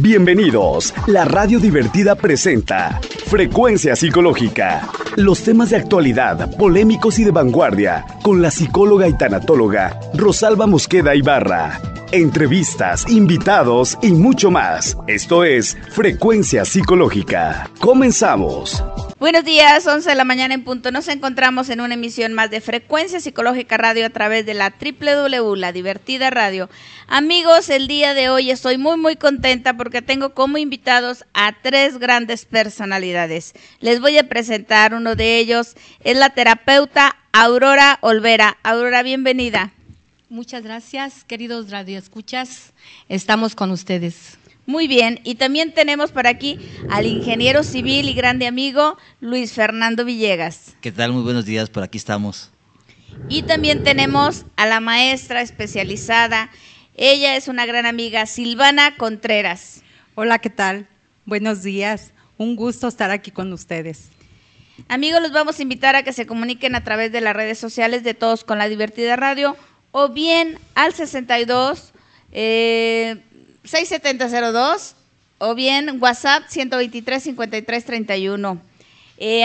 Bienvenidos. La Radio Divertida presenta Frecuencia Psicológica. Los temas de actualidad, polémicos y de vanguardia con la psicóloga y tanatóloga Rosalba Mosqueda Ibarra. Entrevistas, invitados y mucho más. Esto es Frecuencia Psicológica. Comenzamos. Buenos días, 11 de la mañana en punto. Nos encontramos en una emisión más de Frecuencia Psicológica Radio a través de la ww, la divertida radio. Amigos, el día de hoy estoy muy muy contenta porque tengo como invitados a tres grandes personalidades. Les voy a presentar uno de ellos, es la terapeuta Aurora Olvera. Aurora, bienvenida. Muchas gracias, queridos radioescuchas. Estamos con ustedes. Muy bien, y también tenemos para aquí al ingeniero civil y grande amigo Luis Fernando Villegas. ¿Qué tal? Muy buenos días, por aquí estamos. Y también tenemos a la maestra especializada, ella es una gran amiga, Silvana Contreras. Hola, ¿qué tal? Buenos días, un gusto estar aquí con ustedes. Amigos, los vamos a invitar a que se comuniquen a través de las redes sociales de Todos con la Divertida Radio o bien al 62. 6702 o bien WhatsApp 123 53 31.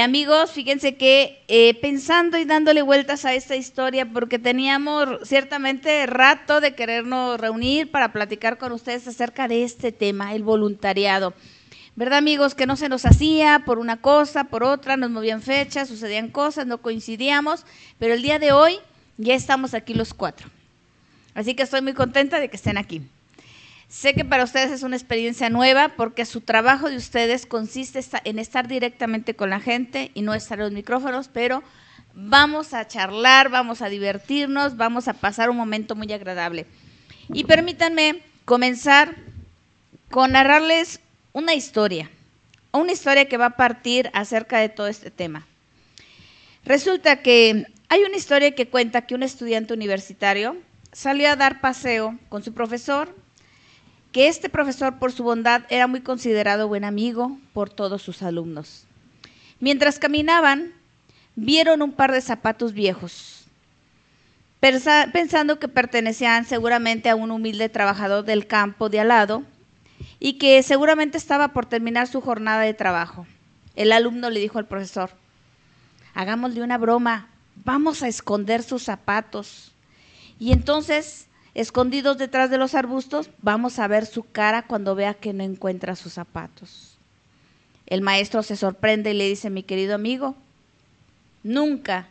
amigos, fíjense que eh, pensando y dándole vueltas a esta historia, porque teníamos ciertamente rato de querernos reunir para platicar con ustedes acerca de este tema, el voluntariado. ¿Verdad, amigos? Que no se nos hacía por una cosa, por otra, nos movían fechas, sucedían cosas, no coincidíamos, pero el día de hoy ya estamos aquí los cuatro. Así que estoy muy contenta de que estén aquí. Sé que para ustedes es una experiencia nueva porque su trabajo de ustedes consiste en estar directamente con la gente y no estar en los micrófonos, pero vamos a charlar, vamos a divertirnos, vamos a pasar un momento muy agradable. Y permítanme comenzar con narrarles una historia, una historia que va a partir acerca de todo este tema. Resulta que hay una historia que cuenta que un estudiante universitario salió a dar paseo con su profesor que este profesor por su bondad era muy considerado buen amigo por todos sus alumnos. Mientras caminaban, vieron un par de zapatos viejos, pensando que pertenecían seguramente a un humilde trabajador del campo de al lado y que seguramente estaba por terminar su jornada de trabajo. El alumno le dijo al profesor, hagámosle una broma, vamos a esconder sus zapatos. Y entonces escondidos detrás de los arbustos, vamos a ver su cara cuando vea que no encuentra sus zapatos. El maestro se sorprende y le dice, mi querido amigo, nunca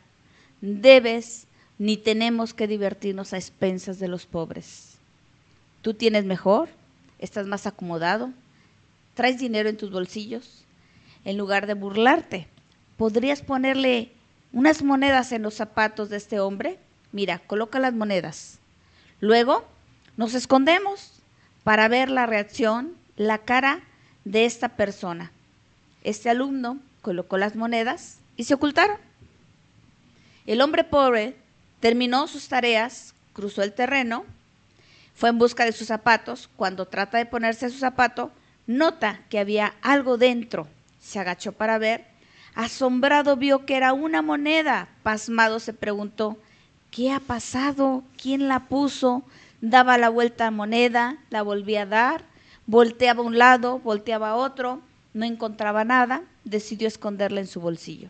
debes ni tenemos que divertirnos a expensas de los pobres. Tú tienes mejor, estás más acomodado, traes dinero en tus bolsillos. En lugar de burlarte, ¿podrías ponerle unas monedas en los zapatos de este hombre? Mira, coloca las monedas Luego nos escondemos para ver la reacción, la cara de esta persona. Este alumno colocó las monedas y se ocultaron. El hombre pobre terminó sus tareas, cruzó el terreno, fue en busca de sus zapatos. Cuando trata de ponerse su zapato, nota que había algo dentro. Se agachó para ver. Asombrado vio que era una moneda. Pasmado se preguntó, ¿qué ha pasado? ¿Quién la puso? Daba la vuelta a moneda, la volvía a dar, volteaba a un lado, volteaba a otro, no encontraba nada, decidió esconderla en su bolsillo.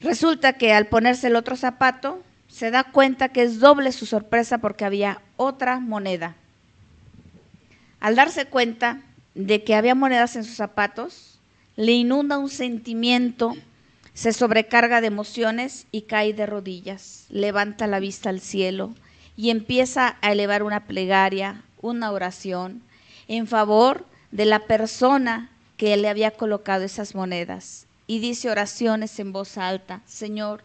Resulta que al ponerse el otro zapato, se da cuenta que es doble su sorpresa porque había otra moneda. Al darse cuenta de que había monedas en sus zapatos, le inunda un sentimiento se sobrecarga de emociones y cae de rodillas, levanta la vista al cielo y empieza a elevar una plegaria, una oración en favor de la persona que le había colocado esas monedas y dice oraciones en voz alta, Señor,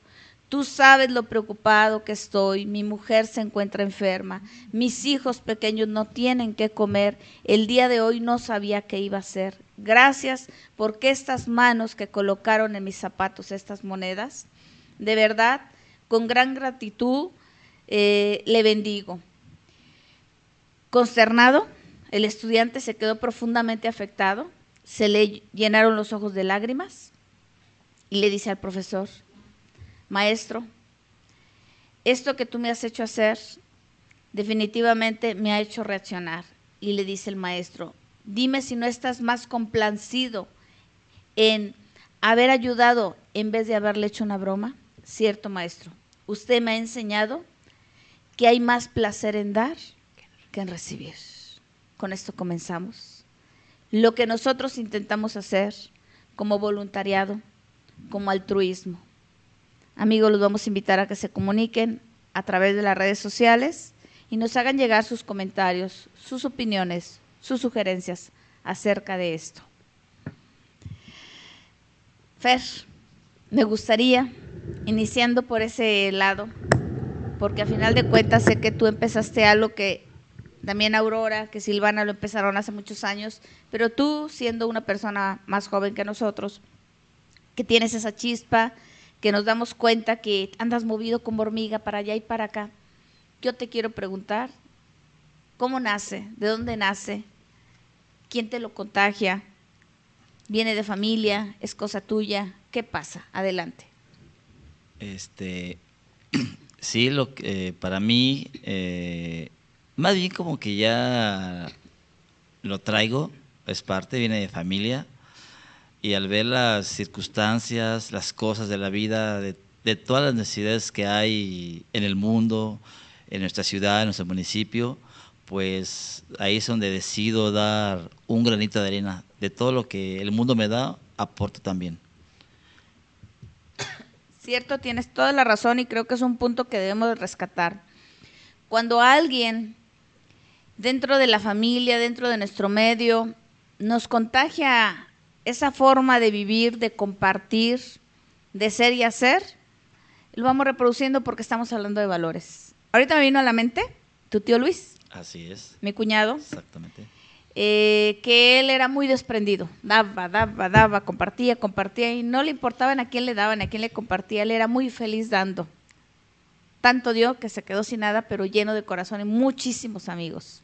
Tú sabes lo preocupado que estoy, mi mujer se encuentra enferma, mis hijos pequeños no tienen qué comer, el día de hoy no sabía qué iba a hacer. Gracias porque estas manos que colocaron en mis zapatos estas monedas, de verdad, con gran gratitud eh, le bendigo. Consternado, el estudiante se quedó profundamente afectado, se le llenaron los ojos de lágrimas y le dice al profesor, Maestro, esto que tú me has hecho hacer definitivamente me ha hecho reaccionar. Y le dice el maestro, dime si no estás más complacido en haber ayudado en vez de haberle hecho una broma. Cierto, maestro, usted me ha enseñado que hay más placer en dar que en recibir. Con esto comenzamos. Lo que nosotros intentamos hacer como voluntariado, como altruismo, Amigos, los vamos a invitar a que se comuniquen a través de las redes sociales y nos hagan llegar sus comentarios, sus opiniones, sus sugerencias acerca de esto. Fer, me gustaría, iniciando por ese lado, porque a final de cuentas sé que tú empezaste algo que también Aurora, que Silvana lo empezaron hace muchos años, pero tú siendo una persona más joven que nosotros, que tienes esa chispa, que nos damos cuenta que andas movido como hormiga para allá y para acá. Yo te quiero preguntar, ¿cómo nace? ¿De dónde nace? ¿Quién te lo contagia? ¿Viene de familia? ¿Es cosa tuya? ¿Qué pasa? Adelante. Este, sí, lo que, eh, para mí, eh, más bien como que ya lo traigo, es parte, viene de familia y al ver las circunstancias, las cosas de la vida, de, todas las necesidades que hay en el mundo, en nuestra ciudad, en nuestro municipio, pues ahí es donde decido dar un granito de arena. De todo lo que el mundo me da, aporto también. Cierto, tienes toda la razón y creo que es un punto que debemos rescatar. Cuando alguien dentro de la familia, dentro de nuestro medio, nos contagia esa forma de vivir, de compartir, de ser y hacer, lo vamos reproduciendo porque estamos hablando de valores. Ahorita me vino a la mente tu tío Luis. Así es. Mi cuñado. Exactamente. Eh, que él era muy desprendido, daba, daba, daba, compartía, compartía y no le importaban a quién le daban, a quién le compartía, él era muy feliz dando. Tanto dio que se quedó sin nada, pero lleno de corazón y muchísimos amigos.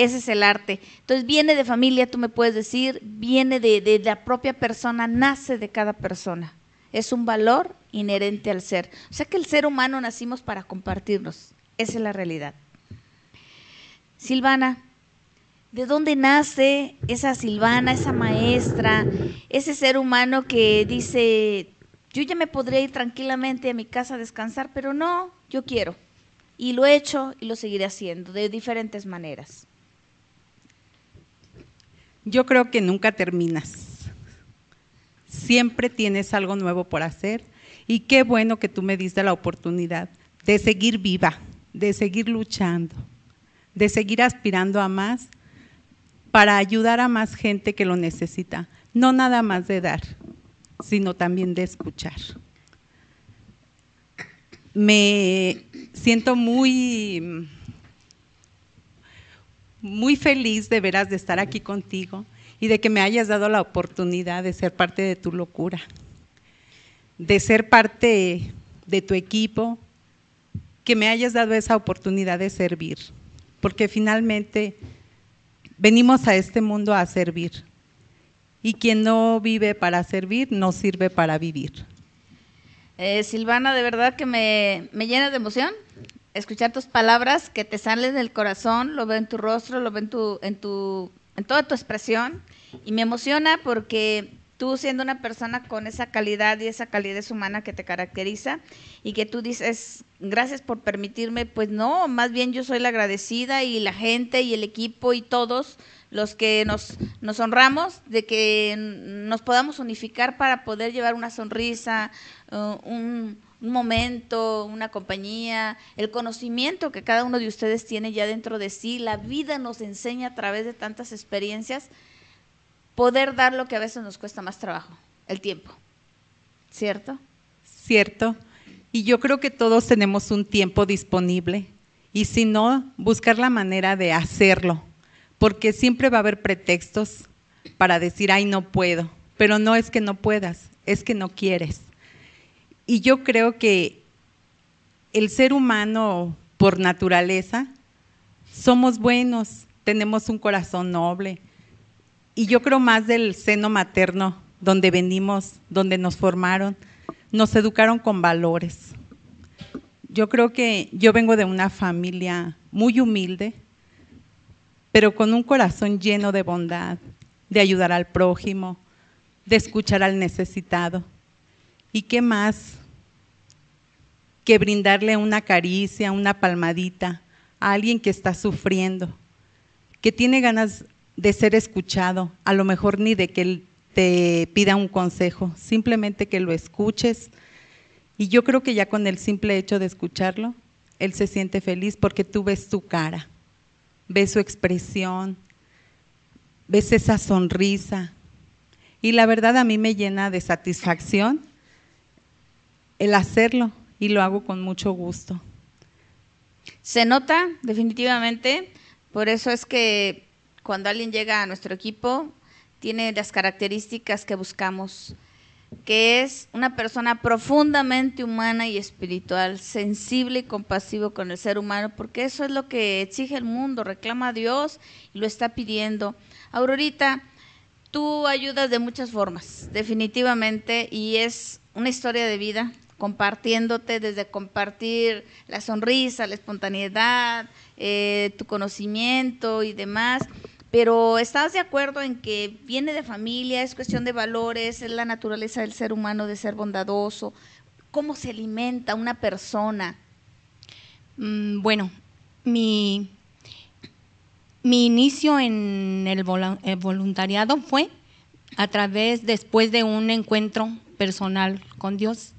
Ese es el arte. Entonces viene de familia, tú me puedes decir, viene de, la propia persona, nace de cada persona. Es un valor inherente al ser. O sea que el ser humano nacimos para compartirnos. Esa es la realidad. Silvana, ¿de dónde nace esa Silvana, esa maestra, ese ser humano que dice, yo ya me podría ir tranquilamente a mi casa a descansar, pero no, yo quiero. Y lo he hecho y lo seguiré haciendo de diferentes maneras yo creo que nunca terminas. Siempre tienes algo nuevo por hacer y qué bueno que tú me diste la oportunidad de seguir viva, de seguir luchando, de seguir aspirando a más para ayudar a más gente que lo necesita. No nada más de dar, sino también de escuchar. Me siento muy muy feliz de veras de estar aquí contigo y de que me hayas dado la oportunidad de ser parte de tu locura, de ser parte de tu equipo, que me hayas dado esa oportunidad de servir, porque finalmente venimos a este mundo a servir y quien no vive para servir no sirve para vivir. Eh, Silvana, de verdad que me, me llena de emoción escuchar tus palabras que te salen del corazón, lo veo en tu rostro, lo veo en en tu, en toda tu expresión y me emociona porque tú siendo una persona con esa calidad y esa calidez humana que te caracteriza y que tú dices gracias por permitirme, pues no, más bien yo soy la agradecida y la gente y el equipo y todos los que nos, nos honramos de que nos podamos unificar para poder llevar una sonrisa, eh, un un momento, una compañía, el conocimiento que cada uno de ustedes tiene ya dentro de sí, la vida nos enseña a través de tantas experiencias poder dar lo que a veces nos cuesta más trabajo, el tiempo. ¿Cierto? Cierto. Y yo creo que todos tenemos un tiempo disponible y si no, buscar la manera de hacerlo, porque siempre va a haber pretextos para decir, ay, no puedo, pero no es que no puedas, es que no quieres. Y yo creo que el ser humano, por naturaleza, somos buenos, tenemos un corazón noble. Y yo creo más del seno materno, donde venimos, donde nos formaron, nos educaron con valores. Yo creo que yo vengo de una familia muy humilde, pero con un corazón lleno de bondad, de ayudar al prójimo, de escuchar al necesitado. ¿Y qué más que brindarle una caricia, una palmadita a alguien que está sufriendo, que tiene ganas de ser escuchado, a lo mejor ni de que él te pida un consejo, simplemente que lo escuches. Y yo creo que ya con el simple hecho de escucharlo, él se siente feliz porque tú ves su cara, ves su expresión, ves esa sonrisa. Y la verdad a mí me llena de satisfacción el hacerlo, y lo hago con mucho gusto. Se nota definitivamente, por eso es que cuando alguien llega a nuestro equipo tiene las características que buscamos, que es una persona profundamente humana y espiritual, sensible y compasivo con el ser humano, porque eso es lo que exige el mundo, reclama a Dios y lo está pidiendo. Aurorita, tú ayudas de muchas formas, definitivamente, y es una historia de vida compartiéndote desde compartir la sonrisa, la espontaneidad, eh, tu conocimiento y demás. Pero estás de acuerdo en que viene de familia, es cuestión de valores, es la naturaleza del ser humano de ser bondadoso. ¿Cómo se alimenta una persona? Mm, bueno, mi, mi inicio en el, el voluntariado fue a través, después de un encuentro personal con Dios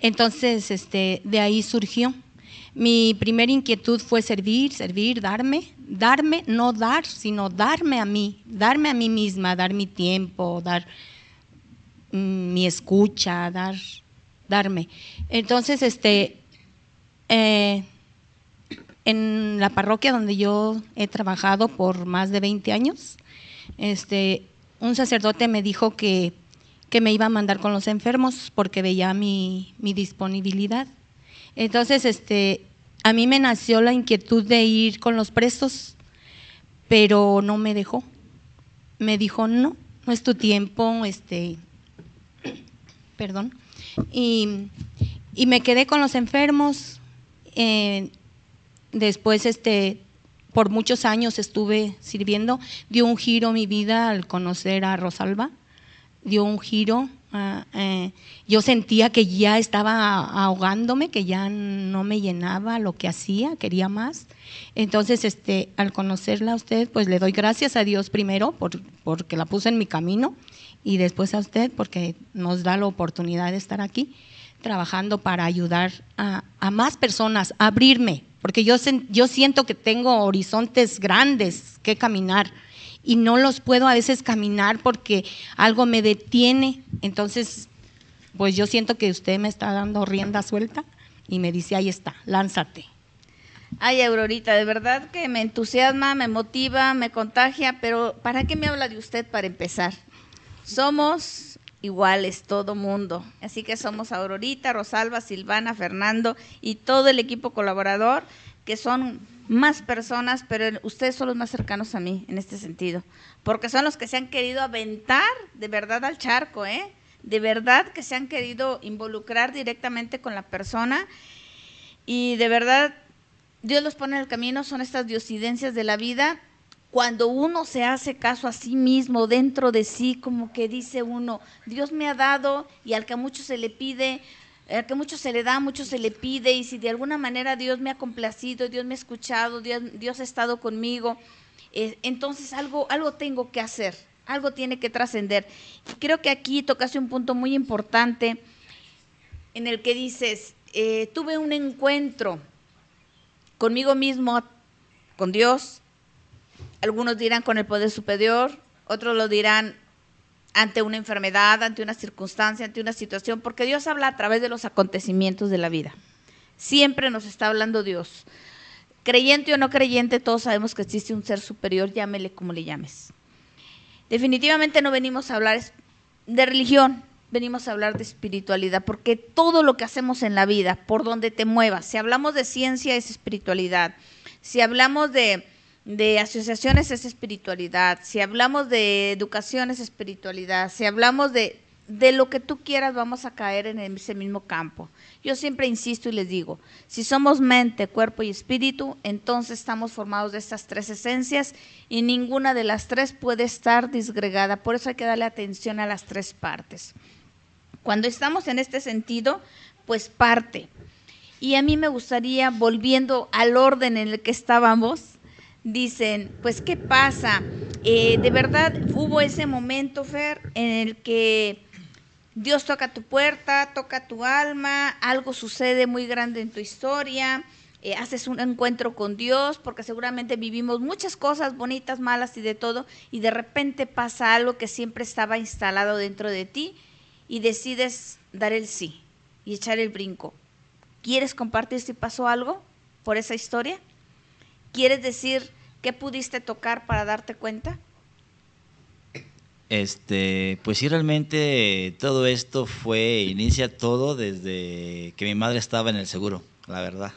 entonces, este, de ahí surgió. Mi primera inquietud fue servir, servir, darme, darme, no dar, sino darme a mí, darme a mí misma, dar mi tiempo, dar mm, mi escucha, dar, darme. Entonces, este, eh, en la parroquia donde yo he trabajado por más de 20 años, este, un sacerdote me dijo que que me iba a mandar con los enfermos porque veía mi, mi disponibilidad. Entonces, este, a mí me nació la inquietud de ir con los presos, pero no me dejó. Me dijo, no, no es tu tiempo, este, perdón. Y, me quedé con los enfermos. Eh, después, este, por muchos años estuve sirviendo. Dio un giro mi vida al conocer a Rosalba dio un giro. Ah, eh, yo sentía que ya estaba ahogándome, que ya no me llenaba lo que hacía, quería más. Entonces, este, al conocerla a usted, pues le doy gracias a Dios primero porque la puse en mi camino y después a usted porque nos da la oportunidad de estar aquí trabajando para ayudar a, más personas, abrirme, porque yo, yo siento que tengo horizontes grandes que caminar y no los puedo a veces caminar porque algo me detiene. Entonces, pues yo siento que usted me está dando rienda suelta y me dice, ahí está, lánzate. Ay, Aurorita, de verdad que me entusiasma, me motiva, me contagia, pero ¿para qué me habla de usted para empezar? Somos iguales, todo mundo. Así que somos Aurorita, Rosalba, Silvana, Fernando y todo el equipo colaborador que son más personas, pero ustedes son los más cercanos a mí en este sentido, porque son los que se han querido aventar de verdad al charco, ¿eh? de verdad que se han querido involucrar directamente con la persona y de verdad Dios los pone en el camino, son estas diosidencias de la vida. Cuando uno se hace caso a sí mismo, dentro de sí, como que dice uno, Dios me ha dado y al que a muchos se le pide, eh, que mucho se le da, mucho se le pide, y si de alguna manera Dios me ha complacido, Dios me ha escuchado, Dios, Dios ha estado conmigo, eh, entonces algo, algo tengo que hacer, algo tiene que trascender. Creo que aquí tocaste un punto muy importante en el que dices, eh, tuve un encuentro conmigo mismo, con Dios, algunos dirán con el poder superior, otros lo dirán ante una enfermedad, ante una circunstancia, ante una situación, porque Dios habla a través de los acontecimientos de la vida. Siempre nos está hablando Dios. Creyente o no creyente, todos sabemos que existe un ser superior, llámele como le llames. Definitivamente no venimos a hablar de religión, venimos a hablar de espiritualidad, porque todo lo que hacemos en la vida, por donde te muevas, si hablamos de ciencia es espiritualidad, si hablamos de de asociaciones es espiritualidad, si hablamos de educación es espiritualidad, si hablamos de, de lo que tú quieras vamos a caer en ese mismo campo. Yo siempre insisto y les digo, si somos mente, cuerpo y espíritu, entonces estamos formados de estas tres esencias y ninguna de las tres puede estar disgregada, por eso hay que darle atención a las tres partes. Cuando estamos en este sentido, pues parte. Y a mí me gustaría, volviendo al orden en el que estábamos, dicen, pues ¿qué pasa? Eh, de verdad hubo ese momento, Fer, en el que Dios toca tu puerta, toca tu alma, algo sucede muy grande en tu historia. Eh, haces un encuentro con Dios, porque seguramente vivimos muchas cosas bonitas, malas y de todo, y de repente pasa algo que siempre estaba instalado dentro de ti y decides dar el sí y echar el brinco. ¿Quieres compartir si pasó algo por esa historia? ¿Quieres decir qué pudiste tocar para darte cuenta? Este, pues sí, realmente todo esto fue, inicia todo desde que mi madre estaba en el seguro, la verdad.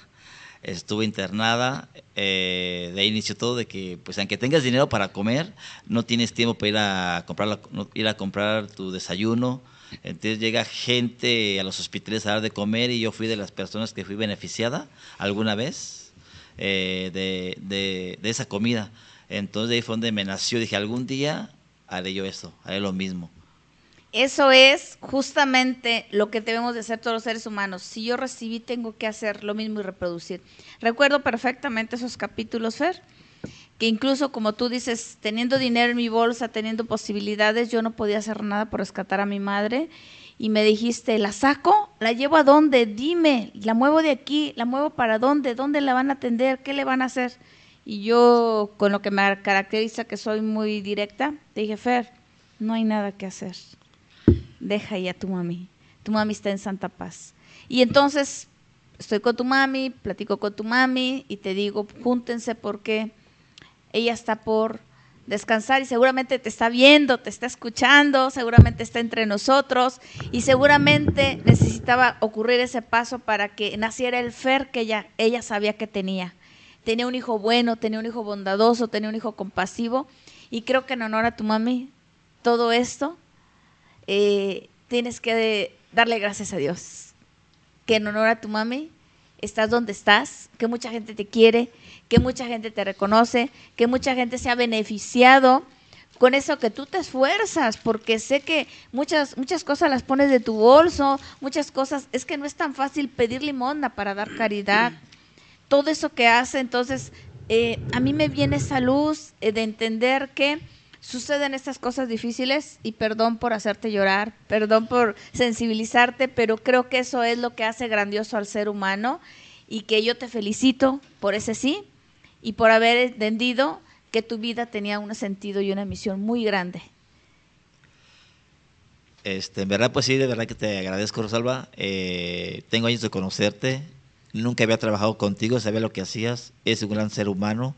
Estuve internada, eh, de ahí todo de que, pues aunque tengas dinero para comer, no tienes tiempo para ir a comprar, ir a comprar tu desayuno. Entonces llega gente a los hospitales a dar de comer y yo fui de las personas que fui beneficiada alguna vez eh, de, esa comida. Entonces ahí fue donde me nació, dije, algún día haré yo eso, haré lo mismo. Eso es justamente lo que debemos de hacer todos los seres humanos. Si yo recibí, tengo que hacer lo mismo y reproducir. Recuerdo perfectamente esos capítulos, Fer, que incluso como tú dices, teniendo dinero en mi bolsa, teniendo posibilidades, yo no podía hacer nada por rescatar a mi madre y me dijiste, ¿la saco? ¿La llevo a dónde? Dime, ¿la muevo de aquí? ¿La muevo para dónde? ¿Dónde la van a atender? ¿Qué le van a hacer? Y yo, con lo que me caracteriza que soy muy directa, te dije, Fer, no hay nada que hacer. Deja ya a tu mami. Tu mami está en Santa Paz. Y entonces estoy con tu mami, platico con tu mami y te digo, júntense porque ella está por descansar y seguramente te está viendo, te está escuchando, seguramente está entre nosotros y seguramente necesitaba ocurrir ese paso para que naciera el Fer que ella, ella sabía que tenía. Tenía un hijo bueno, tenía un hijo bondadoso, tenía un hijo compasivo y creo que en honor a tu mami, todo esto, eh, tienes que darle gracias a Dios. Que en honor a tu mami estás donde estás, que mucha gente te quiere, que mucha gente te reconoce, que mucha gente se ha beneficiado con eso que tú te esfuerzas, porque sé que muchas, muchas cosas las pones de tu bolso, muchas cosas, es que no es tan fácil pedir limonda para dar caridad. Todo eso que hace, entonces, eh, a mí me viene esa luz eh, de entender que suceden estas cosas difíciles y perdón por hacerte llorar, perdón por sensibilizarte, pero creo que eso es lo que hace grandioso al ser humano y que yo te felicito por ese sí y por haber entendido que tu vida tenía un sentido y una misión muy grande. Este, en verdad, pues sí, de verdad que te agradezco, Rosalba. Eh, tengo años de conocerte. Nunca había trabajado contigo, sabía lo que hacías. Es un gran ser humano.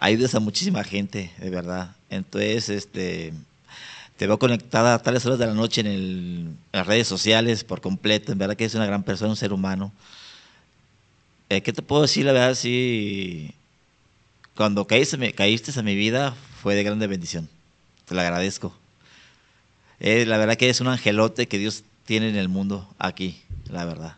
Ayudas a muchísima gente, de verdad. Entonces, este, te veo conectada a tales horas de la noche en, las redes sociales por completo. En verdad que es una gran persona, un ser humano. Eh, ¿Qué te puedo decir? La verdad, sí, cuando caíste, caíste a mi vida fue de grande bendición. Te lo agradezco. Eh, la verdad que es un angelote que Dios tiene en el mundo aquí, la verdad.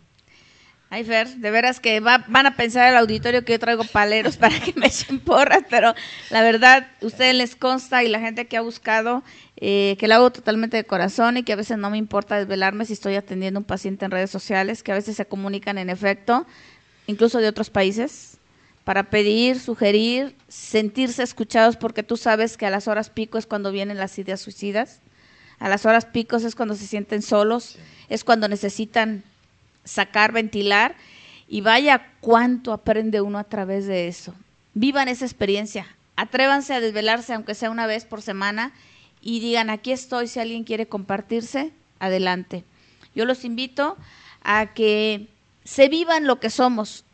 Ay, Fer, de veras que van a pensar el auditorio que yo traigo paleros para que me echen porras, pero la verdad, ustedes les consta y la gente que ha buscado eh, que lo hago totalmente de corazón y que a veces no me importa desvelarme si estoy atendiendo a un paciente en redes sociales, que a veces se comunican en efecto, incluso de otros países, para pedir, sugerir, sentirse escuchados, porque tú sabes que a las horas pico es cuando vienen las ideas suicidas, a las horas pico es cuando se sienten solos, es cuando necesitan sacar, ventilar. Y vaya cuánto aprende uno a través de eso. Vivan esa experiencia. Atrévanse a desvelarse, aunque sea una vez por semana, y digan, aquí estoy, si alguien quiere compartirse, adelante. Yo los invito a que se vivan lo que somos.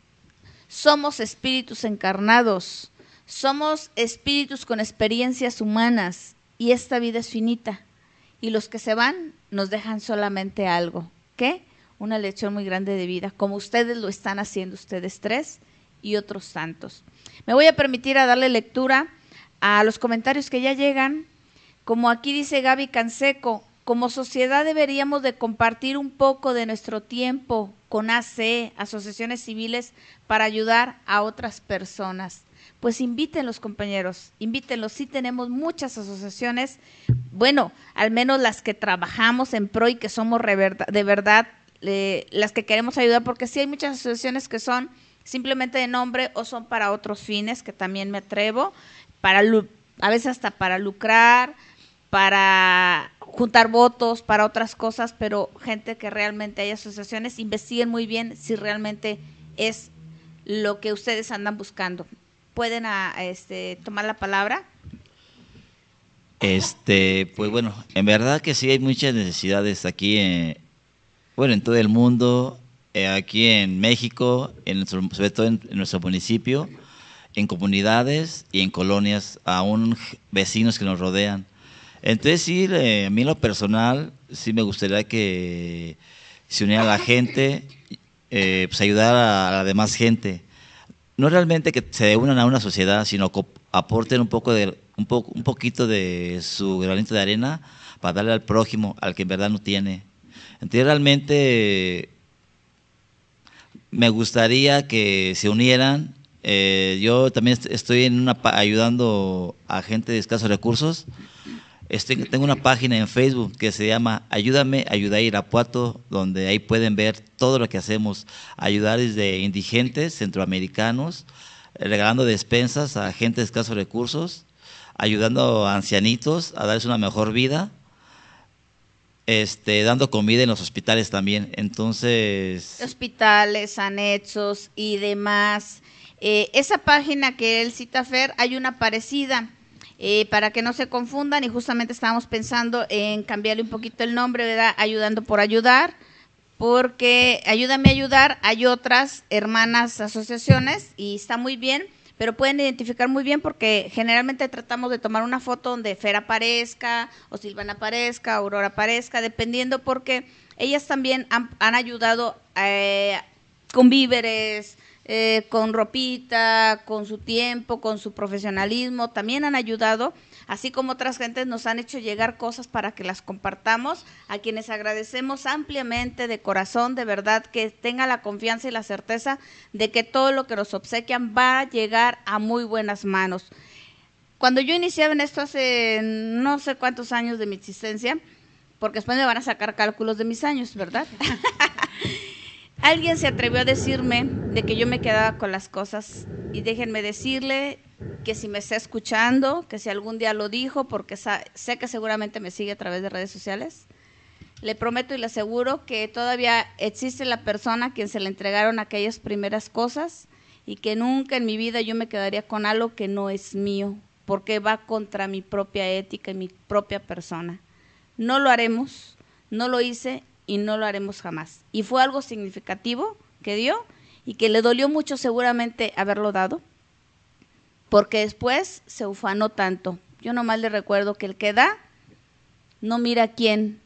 Somos espíritus encarnados, somos espíritus con experiencias humanas y esta vida es finita. Y los que se van nos dejan solamente algo, ¿qué? una lección muy grande de vida, como ustedes lo están haciendo, ustedes tres y otros tantos. Me voy a permitir a darle lectura a los comentarios que ya llegan. Como aquí dice Gaby Canseco, como sociedad deberíamos de compartir un poco de nuestro tiempo con ACE, asociaciones civiles, para ayudar a otras personas. Pues invítenlos, compañeros, invítenlos. Sí tenemos muchas asociaciones, bueno, al menos las que trabajamos en pro y que somos de verdad las que queremos ayudar, porque sí hay muchas asociaciones que son simplemente de nombre o son para otros fines, que también me atrevo, para a veces hasta para lucrar, para juntar votos, para otras cosas, pero gente que realmente hay asociaciones, investiguen muy bien si realmente es lo que ustedes andan buscando. ¿Pueden ah, este, tomar la palabra? Este, pues bueno, en verdad que sí hay muchas necesidades aquí en, eh, bueno, en todo el mundo, eh, aquí en México, en nuestro, sobre todo en, nuestro municipio, en comunidades y en colonias, aún vecinos que nos rodean. Entonces sí, a mí en lo personal, sí me gustaría que se uniera la gente, eh, pues ayudar a, la demás gente. No realmente que se unan a una sociedad, sino que aporten un, poco de, un, po un poquito de su granito de arena para darle al prójimo, al que en verdad no tiene. Entonces realmente me gustaría que se unieran. Eh, yo también estoy en una, ayudando a gente de escasos recursos. Este, tengo una página en Facebook que se llama Ayúdame, Ayuda a Irapuato, donde ahí pueden ver todo lo que hacemos, ayudar desde indigentes, centroamericanos, regalando despensas a gente de escasos recursos, ayudando a ancianitos a darles una mejor vida este, dando comida en los hospitales también. Entonces... Hospitales, anexos y demás. Eh, esa página que él cita, Fer, hay una parecida. Eh, para que no se confundan y justamente estábamos pensando en cambiarle un poquito el nombre, ¿verdad? Ayudando por ayudar, porque Ayúdame a ayudar, hay otras hermanas asociaciones y está muy bien pero pueden identificar muy bien porque generalmente tratamos de tomar una foto donde Fera aparezca, o Silvana aparezca, Aurora aparezca, dependiendo porque ellas también han, ayudado eh, con víveres, eh, con ropita, con su tiempo, con su profesionalismo, también han ayudado así como otras gentes nos han hecho llegar cosas para que las compartamos, a quienes agradecemos ampliamente de corazón, de verdad, que tenga la confianza y la certeza de que todo lo que nos obsequian va a llegar a muy buenas manos. Cuando yo iniciaba en esto hace no sé cuántos años de mi existencia, porque después me van a sacar cálculos de mis años, ¿verdad? Alguien se atrevió a decirme de que yo me quedaba con las cosas y déjenme decirle que si me está escuchando, que si algún día lo dijo, porque sé que seguramente me sigue a través de redes sociales. Le prometo y le aseguro que todavía existe la persona a quien se le entregaron aquellas primeras cosas y que nunca en mi vida yo me quedaría con algo que no es mío, porque va contra mi propia ética y mi propia persona. No lo haremos, no lo hice y no lo haremos jamás. Y fue algo significativo que dio y que le dolió mucho seguramente haberlo dado, porque después se ufanó tanto. Yo nomás le recuerdo que el que da, no mira a quién,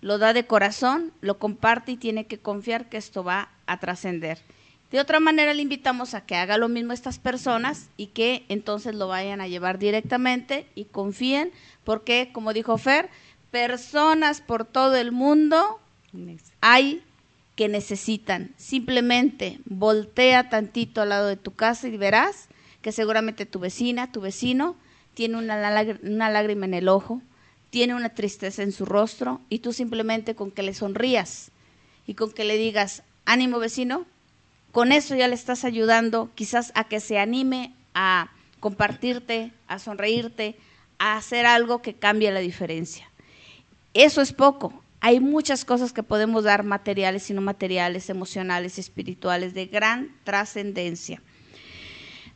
lo da de corazón, lo comparte y tiene que confiar que esto va a trascender. De otra manera, le invitamos a que haga lo mismo estas personas y que entonces lo vayan a llevar directamente y confíen, porque, como dijo Fer, personas por todo el mundo hay que necesitan. Simplemente voltea tantito al lado de tu casa y verás que seguramente tu vecina, tu vecino, tiene una, lágrima en el ojo, tiene una tristeza en su rostro y tú simplemente con que le sonrías y con que le digas, ánimo vecino, con eso ya le estás ayudando quizás a que se anime a compartirte, a sonreírte, a hacer algo que cambie la diferencia. Eso es poco. Hay muchas cosas que podemos dar materiales y no materiales, emocionales, espirituales, de gran trascendencia.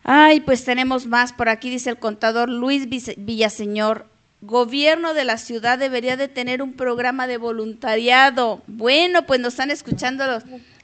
Ay, pues tenemos más por aquí, dice el contador Luis Villaseñor. Gobierno de la ciudad debería de tener un programa de voluntariado. Bueno, pues nos están escuchando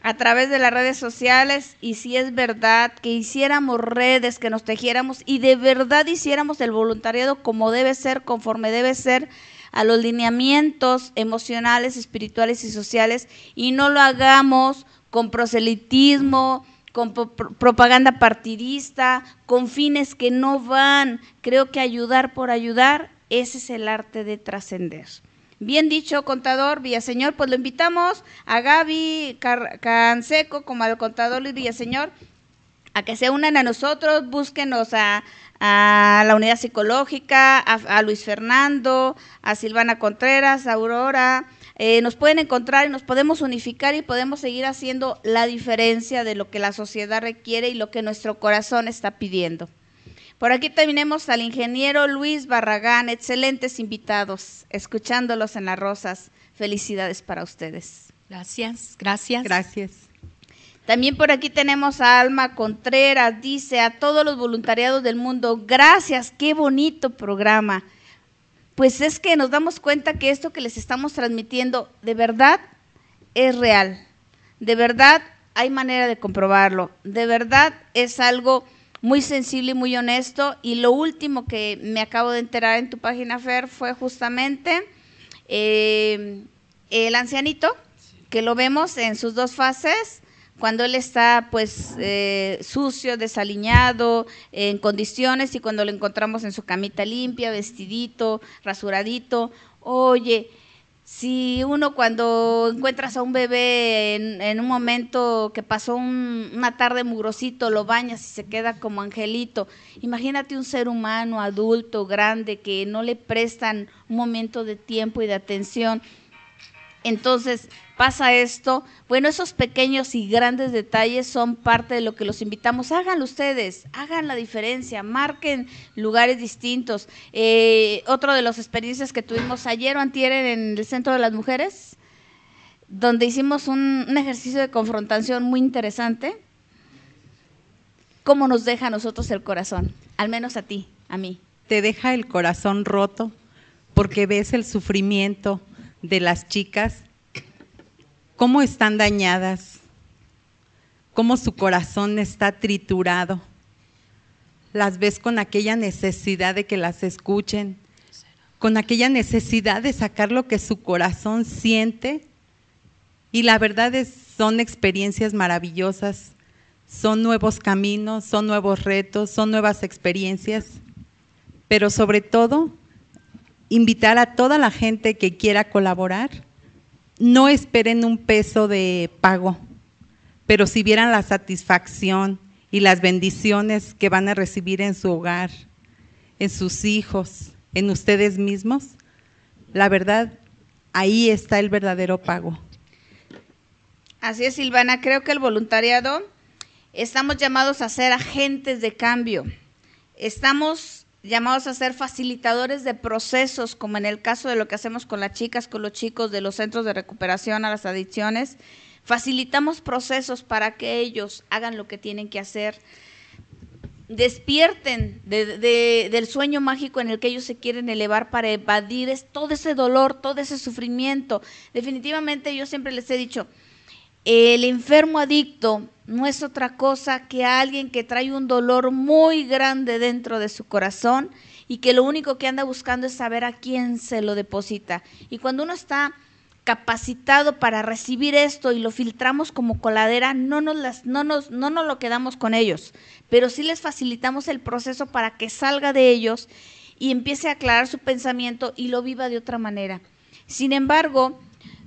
a través de las redes sociales y si es verdad que hiciéramos redes, que nos tejiéramos y de verdad hiciéramos el voluntariado como debe ser, conforme debe ser a los lineamientos emocionales, espirituales y sociales y no lo hagamos con proselitismo, con propaganda partidista, con fines que no van. Creo que ayudar por ayudar, ese es el arte de trascender. Bien dicho, contador Villaseñor, pues lo invitamos a Gaby Canseco, como al contador Luis Villaseñor, a que se unan a nosotros, búsquenos a, la unidad psicológica, a, a Luis Fernando, a Silvana Contreras, a Aurora, eh, nos pueden encontrar y nos podemos unificar y podemos seguir haciendo la diferencia de lo que la sociedad requiere y lo que nuestro corazón está pidiendo. Por aquí terminemos al ingeniero Luis Barragán, excelentes invitados, escuchándolos en las rosas. Felicidades para ustedes. Gracias, gracias. Gracias. También por aquí tenemos a Alma Contreras, dice a todos los voluntariados del mundo, gracias, qué bonito programa pues es que nos damos cuenta que esto que les estamos transmitiendo de verdad es real. De verdad hay manera de comprobarlo. De verdad es algo muy sensible y muy honesto. Y lo último que me acabo de enterar en tu página, Fer, fue justamente eh, el ancianito, que lo vemos en sus dos fases, cuando él está pues eh, sucio, desaliñado, en condiciones y cuando lo encontramos en su camita limpia, vestidito, rasuradito. Oye, si uno cuando encuentras a un bebé en, un momento que pasó un, una tarde mugrosito, lo bañas y se queda como angelito, imagínate un ser humano adulto, grande, que no le prestan un momento de tiempo y de atención entonces pasa esto. Bueno, esos pequeños y grandes detalles son parte de lo que los invitamos. Háganlo ustedes, hagan la diferencia, marquen lugares distintos. Eh, otro de las experiencias que tuvimos ayer o antier en el Centro de las Mujeres, donde hicimos un ejercicio de confrontación muy interesante. ¿Cómo nos deja a nosotros el corazón? Al menos a ti, a mí. Te deja el corazón roto porque ves el sufrimiento, de las chicas, cómo están dañadas, cómo su corazón está triturado. Las ves con aquella necesidad de que las escuchen, con aquella necesidad de sacar lo que su corazón siente. Y la verdad es, son experiencias maravillosas, son nuevos caminos, son nuevos retos, son nuevas experiencias, pero sobre todo invitar a toda la gente que quiera colaborar. No esperen un peso de pago, pero si vieran la satisfacción y las bendiciones que van a recibir en su hogar, en sus hijos, en ustedes mismos, la verdad, ahí está el verdadero pago. Así es, Silvana, creo que el voluntariado estamos llamados a ser agentes de cambio. Estamos llamados a ser facilitadores de procesos, como en el caso de lo que hacemos con las chicas, con los chicos de los centros de recuperación a las adicciones. Facilitamos procesos para que ellos hagan lo que tienen que hacer, despierten del sueño mágico en el que ellos se quieren elevar para evadir todo ese dolor, todo ese sufrimiento. Definitivamente yo siempre les he dicho, el enfermo adicto no es otra cosa que alguien que trae un dolor muy grande dentro de su corazón y que lo único que anda buscando es saber a quién se lo deposita. Y cuando uno está capacitado para recibir esto y lo filtramos como coladera, no nos, no no nos lo quedamos con ellos, pero sí les facilitamos el proceso para que salga de ellos y empiece a aclarar su pensamiento y lo viva de otra manera. Sin embargo,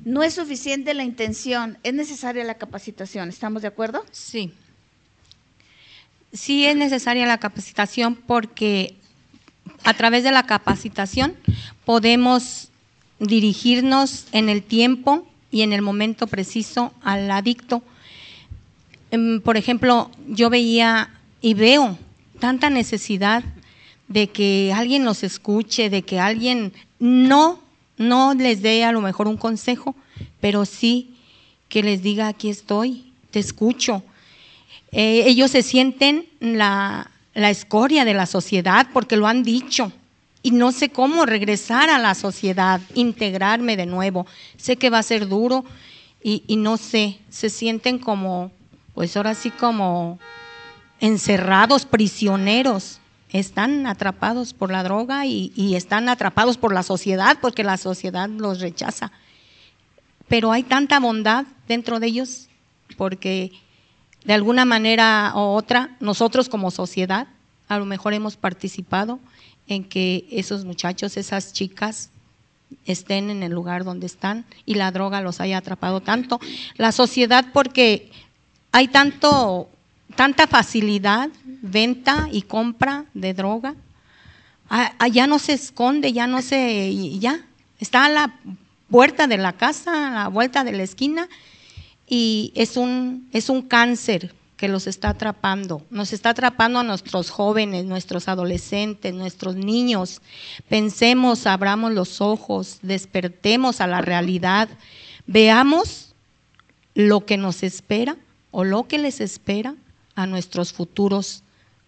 no es suficiente la intención, es necesaria la capacitación, ¿estamos de acuerdo? Sí. Sí es necesaria la capacitación porque a través de la capacitación podemos dirigirnos en el tiempo y en el momento preciso al adicto. Em, por ejemplo, yo veía y veo tanta necesidad de que alguien nos escuche, de que alguien no no les dé a lo mejor un consejo, pero sí que les diga, aquí estoy, te escucho. Eh, ellos se sienten la, la escoria de la sociedad porque lo han dicho y no sé cómo regresar a la sociedad, integrarme de nuevo. Sé que va a ser duro y, no sé, se sienten como, pues ahora sí como encerrados, prisioneros están atrapados por la droga y, están atrapados por la sociedad porque la sociedad los rechaza. Pero hay tanta bondad dentro de ellos porque de alguna manera u otra nosotros como sociedad a lo mejor hemos participado en que esos muchachos, esas chicas estén en el lugar donde están y la droga los haya atrapado tanto. La sociedad porque hay tanto tanta facilidad, venta y compra de droga. Ah, ah, ya no se esconde, ya no se, ya, está a la puerta de la casa, a la vuelta de la esquina, y es un, es un cáncer que los está atrapando, nos está atrapando a nuestros jóvenes, nuestros adolescentes, nuestros niños. Pensemos, abramos los ojos, despertemos a la realidad, veamos lo que nos espera o lo que les espera a nuestros futuros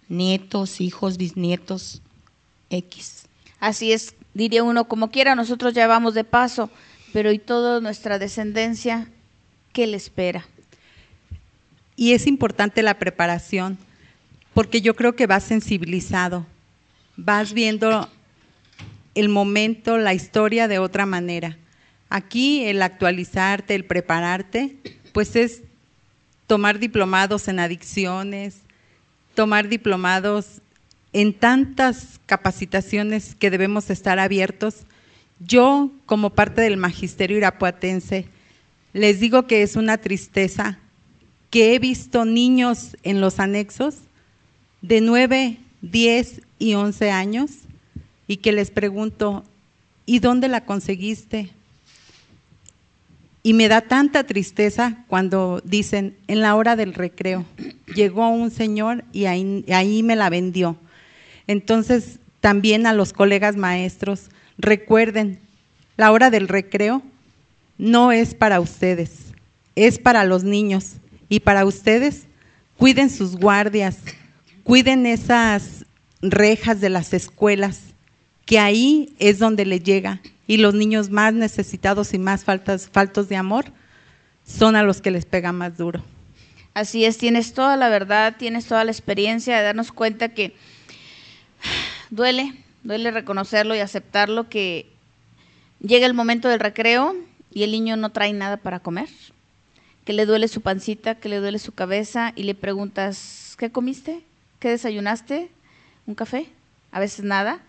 nietos, hijos, bisnietos, X. Así es, diría uno, como quiera, nosotros ya vamos de paso, pero ¿y toda nuestra descendencia qué le espera? Y es importante la preparación, porque yo creo que vas sensibilizado, vas viendo el momento, la historia de otra manera. Aquí el actualizarte, el prepararte, pues es tomar diplomados en adicciones, tomar diplomados en tantas capacitaciones que debemos estar abiertos. Yo, como parte del magisterio irapuatense, les digo que es una tristeza que he visto niños en los anexos de 9, 10 y 11 años y que les pregunto, ¿y dónde la conseguiste? Y me da tanta tristeza cuando dicen, en la hora del recreo, llegó un señor y ahí, me la vendió. Entonces, también a los colegas maestros, recuerden, la hora del recreo no es para ustedes, es para los niños. Y para ustedes, cuiden sus guardias, cuiden esas rejas de las escuelas, que ahí es donde le llega y los niños más necesitados y más faltos de amor son a los que les pega más duro. Así es, tienes toda la verdad, tienes toda la experiencia de darnos cuenta que duele, duele reconocerlo y aceptarlo que llega el momento del recreo y el niño no trae nada para comer, que le duele su pancita, que le duele su cabeza y le preguntas, ¿qué comiste? ¿Qué desayunaste? ¿Un café? A veces nada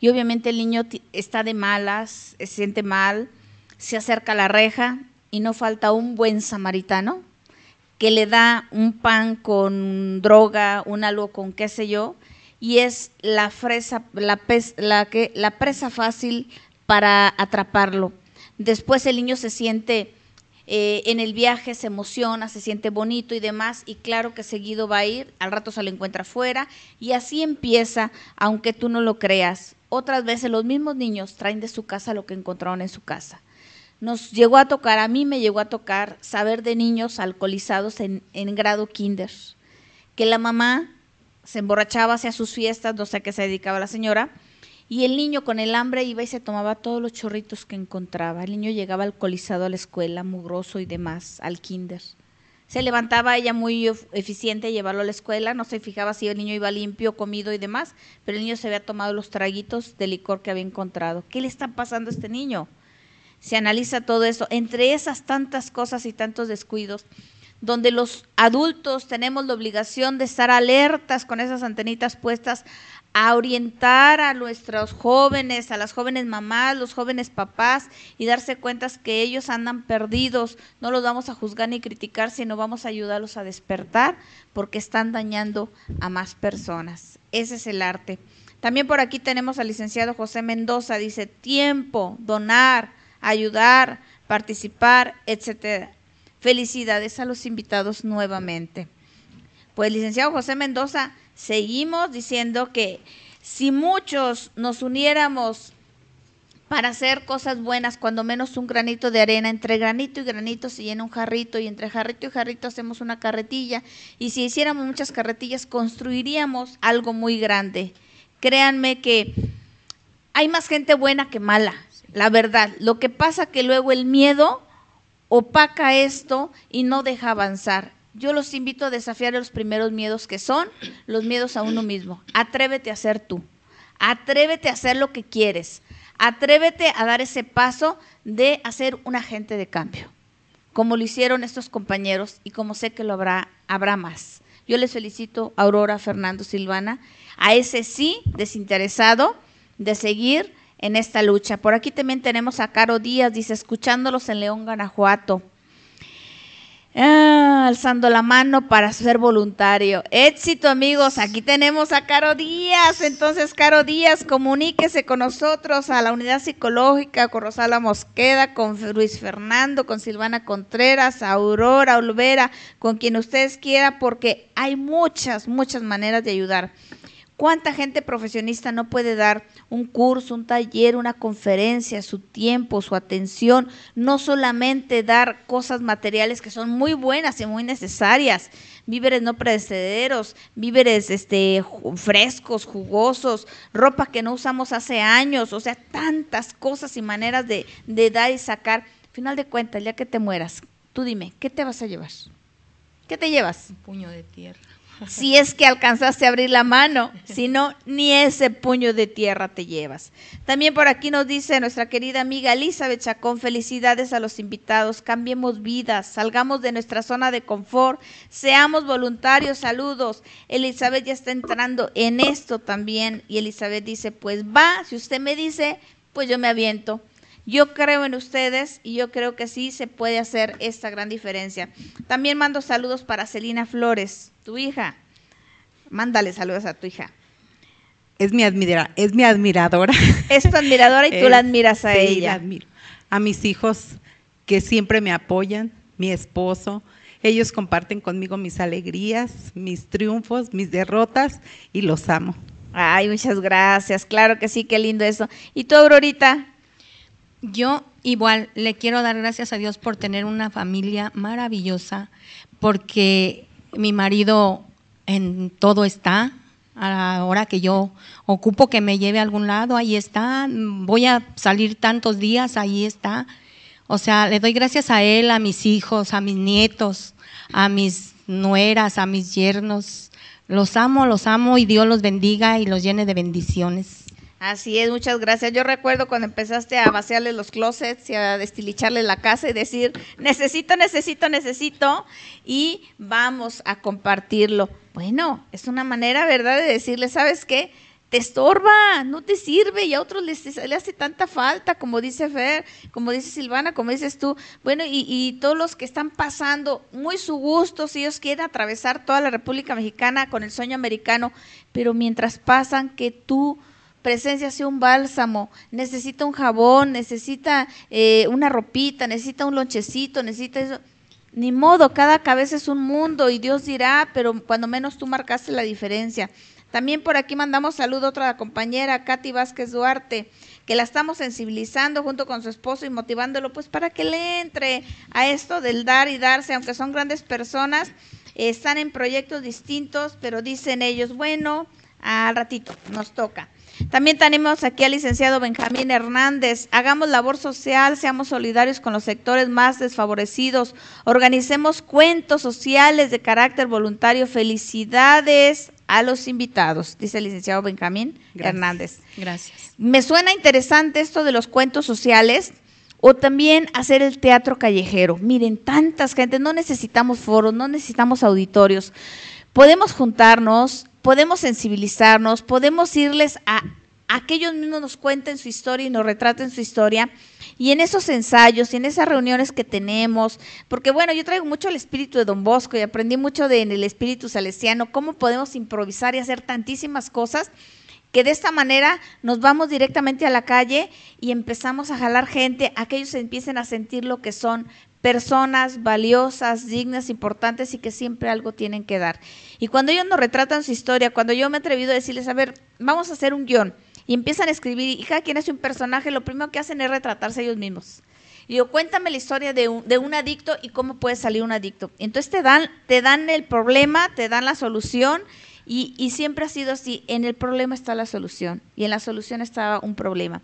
y obviamente el niño está de malas, se siente mal, se acerca a la reja y no falta un buen samaritano que le da un pan con droga, un algo con qué sé yo, y es la, fresa, la, la, presa fácil para atraparlo. Después el niño se siente eh, en el viaje, se emociona, se siente bonito y demás, y claro que seguido va a ir, al rato se lo encuentra afuera, y así empieza, aunque tú no lo creas. Otras veces los mismos niños traen de su casa lo que encontraron en su casa. Nos llegó a tocar, a mí me llegó a tocar saber de niños alcoholizados en, grado kinder, que la mamá se emborrachaba hacia sus fiestas, no sé a qué se dedicaba la señora, y el niño con el hambre iba y se tomaba todos los chorritos que encontraba. El niño llegaba alcoholizado a la escuela, mugroso y demás, al kinder se levantaba ella muy eficiente llevarlo a la escuela, no se fijaba si el niño iba limpio, comido y demás, pero el niño se había tomado los traguitos de licor que había encontrado. ¿Qué le está pasando a este niño? Se analiza todo eso, Entre esas tantas cosas y tantos descuidos, donde los adultos tenemos la obligación de estar alertas con esas antenitas puestas a orientar a nuestros jóvenes, a las jóvenes mamás, los jóvenes papás y darse cuenta que ellos andan perdidos. No los vamos a juzgar ni criticar, sino vamos a ayudarlos a despertar porque están dañando a más personas. Ese es el arte. También por aquí tenemos al licenciado José Mendoza, dice tiempo, donar, ayudar, participar, etcétera. Felicidades a los invitados nuevamente. Pues licenciado José Mendoza, seguimos diciendo que si muchos nos uniéramos para hacer cosas buenas, cuando menos un granito de arena, entre granito y granito se llena un jarrito y entre jarrito y jarrito hacemos una carretilla y si hiciéramos muchas carretillas construiríamos algo muy grande. Créanme que hay más gente buena que mala, la verdad. Lo que pasa que luego el miedo opaca esto y no deja avanzar yo los invito a desafiar los primeros miedos que son los miedos a uno mismo. Atrévete a ser tú. Atrévete a hacer lo que quieres. Atrévete a dar ese paso de hacer un agente de cambio, como lo hicieron estos compañeros y como sé que lo habrá, habrá más. Yo les felicito a Aurora, Fernando, Silvana, a ese sí desinteresado de seguir en esta lucha. Por aquí también tenemos a Caro Díaz, dice, escuchándolos en León, Guanajuato. Ah, alzando la mano para ser voluntario. Éxito, amigos. Aquí tenemos a Caro Díaz. Entonces, Caro Díaz, comuníquese con nosotros a la unidad psicológica, con Rosala Mosqueda, con Luis Fernando, con Silvana Contreras, a Aurora Olvera, con quien ustedes quieran porque hay muchas, muchas maneras de ayudar. ¿Cuánta gente profesionista no puede dar un curso, un taller, una conferencia, su tiempo, su atención? No solamente dar cosas materiales que son muy buenas y muy necesarias, víveres no precederos, víveres este, frescos, jugosos, ropa que no usamos hace años, o sea, tantas cosas y maneras de, dar y sacar. Final de cuentas, ya que te mueras, tú dime, ¿qué te vas a llevar? ¿Qué te llevas? Un puño de tierra si es que alcanzaste a abrir la mano, si no, ni ese puño de tierra te llevas. También por aquí nos dice nuestra querida amiga Elizabeth Chacón, felicidades a los invitados, cambiemos vidas, salgamos de nuestra zona de confort, seamos voluntarios, saludos. Elizabeth ya está entrando en esto también y Elizabeth dice, pues va, si usted me dice, pues yo me aviento. Yo creo en ustedes y yo creo que sí se puede hacer esta gran diferencia. También mando saludos para Celina Flores tu hija. Mándale saludos a tu hija. Es mi, es mi admiradora. Es tu admiradora y tú la admiras a ella. A mis hijos que siempre me apoyan, mi esposo, ellos comparten conmigo mis alegrías, mis triunfos, mis derrotas y los amo. Ay, muchas gracias. Claro que sí, qué lindo eso. ¿Y tú, Aurorita? Yo igual le quiero dar gracias a Dios por tener una familia maravillosa, porque mi marido en todo está, a la hora que yo ocupo que me lleve a algún lado, ahí está, voy a salir tantos días, ahí está. O sea, le doy gracias a él, a mis hijos, a mis nietos, a mis nueras, a mis yernos. Los amo, los amo y Dios los bendiga y los llene de bendiciones. Así es, muchas gracias. Yo recuerdo cuando empezaste a vaciarle los closets y a destilicharle la casa y decir, necesito, necesito, necesito y vamos a compartirlo. Bueno, es una manera, ¿verdad?, de decirle, ¿sabes qué? Te estorba, no te sirve y a otros les, hace tanta falta, como dice Fer, como dice Silvana, como dices tú. Bueno, y, y todos los que están pasando muy su gusto, si ellos quieren atravesar toda la República Mexicana con el sueño americano, pero mientras pasan, que tú presencia sea un bálsamo, necesita un jabón, necesita eh, una ropita, necesita un lonchecito, necesita eso. Ni modo, cada cabeza es un mundo y Dios dirá, pero cuando menos tú marcaste la diferencia. También por aquí mandamos salud a otra compañera, Katy Vázquez Duarte, que la estamos sensibilizando junto con su esposo y motivándolo pues para que le entre a esto del dar y darse, aunque son grandes personas, están en proyectos distintos, pero dicen ellos, bueno, al ratito, nos toca. También tenemos aquí al licenciado Benjamín Hernández. Hagamos labor social, seamos solidarios con los sectores más desfavorecidos, organicemos cuentos sociales de carácter voluntario. Felicidades a los invitados, dice el licenciado Benjamín Hernández. Gracias. Me suena interesante esto de los cuentos sociales. O también hacer el teatro callejero. Miren, tantas gente, no necesitamos foros, no necesitamos auditorios podemos juntarnos podemos sensibilizarnos, podemos irles a, aquellos que ellos mismos nos cuenten su historia y nos retraten su historia. Y en esos ensayos y en esas reuniones que tenemos, porque bueno, yo traigo mucho el espíritu de Don Bosco y aprendí mucho en el espíritu salesiano, cómo podemos improvisar y hacer tantísimas cosas que de esta manera nos vamos directamente a la calle y empezamos a jalar gente, a que ellos empiecen a sentir lo que son personas valiosas, dignas, importantes y que siempre algo tienen que dar. Y cuando ellos nos retratan su historia, cuando yo me he atrevido a decirles, a ver, vamos a hacer un guión, y empiezan a escribir, y cada quien es un personaje? Lo primero que hacen es retratarse ellos mismos. Y yo, cuéntame la historia de un, adicto y cómo puede salir un adicto. Entonces te dan, te dan el problema, te dan la solución, y, y siempre ha sido así, en el problema está la solución, y en la solución estaba un problema.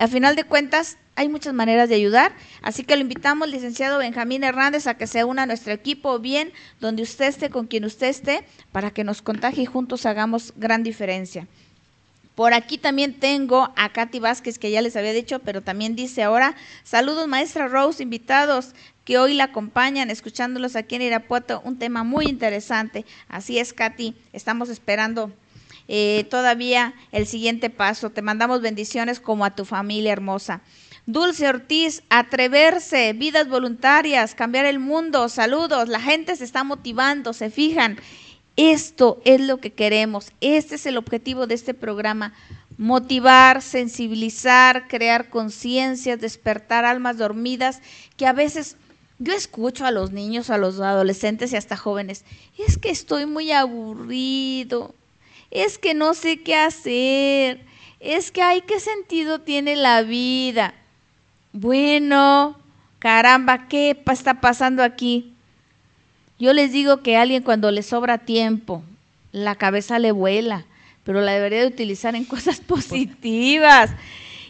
A final de cuentas, hay muchas maneras de ayudar, así que lo invitamos, licenciado Benjamín Hernández, a que se una a nuestro equipo, bien donde usted esté, con quien usted esté, para que nos contagie y juntos hagamos gran diferencia. Por aquí también tengo a Katy Vázquez, que ya les había dicho, pero también dice ahora, saludos maestra Rose, invitados que hoy la acompañan, escuchándolos aquí en Irapuato, un tema muy interesante. Así es, Katy, estamos esperando eh, todavía el siguiente paso. Te mandamos bendiciones como a tu familia hermosa. Dulce Ortiz, atreverse, vidas voluntarias, cambiar el mundo, saludos, la gente se está motivando, se fijan. Esto es lo que queremos, este es el objetivo de este programa, motivar, sensibilizar, crear conciencias, despertar almas dormidas que a veces yo escucho a los niños, a los adolescentes y hasta jóvenes, es que estoy muy aburrido, es que no sé qué hacer, es que, ay, ¿qué sentido tiene la vida? Bueno, caramba, ¿qué está pasando aquí? Yo les digo que a alguien cuando le sobra tiempo, la cabeza le vuela, pero la debería de utilizar en cosas positivas.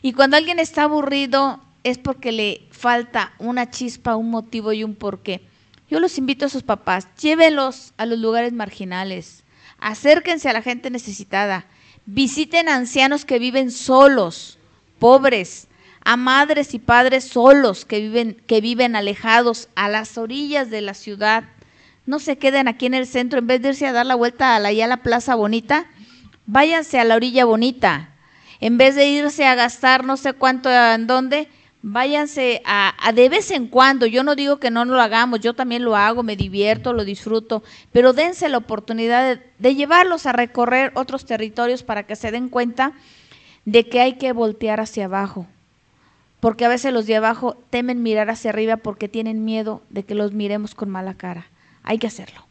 Y cuando alguien está aburrido es porque le falta una chispa, un motivo y un porqué. Yo los invito a sus papás, llévelos a los lugares marginales, acérquense a la gente necesitada, visiten a ancianos que viven solos, pobres, a madres y padres solos que viven, que viven alejados, a las orillas de la ciudad. No se queden aquí en el centro, en vez de irse a dar la vuelta a la, a la plaza bonita, váyanse a la orilla bonita. En vez de irse a gastar no sé cuánto en dónde, Váyanse a, de vez en cuando, yo no digo que no lo hagamos, yo también lo hago, me divierto, lo disfruto, pero dense la oportunidad de, de llevarlos a recorrer otros territorios para que se den cuenta de que hay que voltear hacia abajo, porque a veces los de abajo temen mirar hacia arriba porque tienen miedo de que los miremos con mala cara. Hay que hacerlo.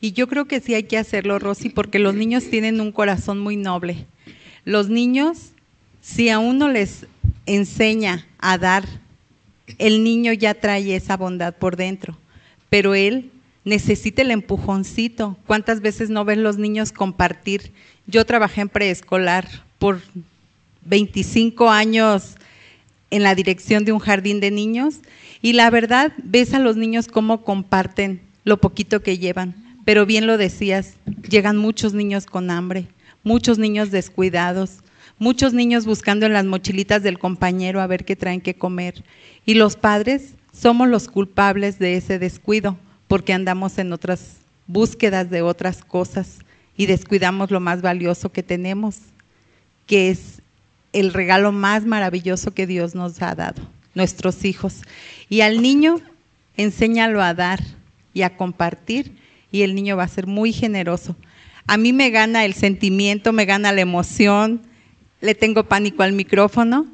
Y yo creo que sí hay que hacerlo, Rosy, porque los niños tienen un corazón muy noble. Los niños, si a uno les enseña a dar, el niño ya trae esa bondad por dentro, pero él necesita el empujoncito. ¿Cuántas veces no ves los niños compartir? Yo trabajé en preescolar por 25 años en la dirección de un jardín de niños y la verdad ves a los niños cómo comparten lo poquito que llevan. Pero bien lo decías, llegan muchos niños con hambre, muchos niños descuidados, muchos niños buscando en las mochilitas del compañero a ver qué traen que comer. Y los padres somos los culpables de ese descuido, porque andamos en otras búsquedas de otras cosas y descuidamos lo más valioso que tenemos, que es el regalo más maravilloso que Dios nos ha dado, nuestros hijos. Y al niño, enséñalo a dar y a compartir, y el niño va a ser muy generoso. A mí me gana el sentimiento, me gana la emoción, le tengo pánico al micrófono,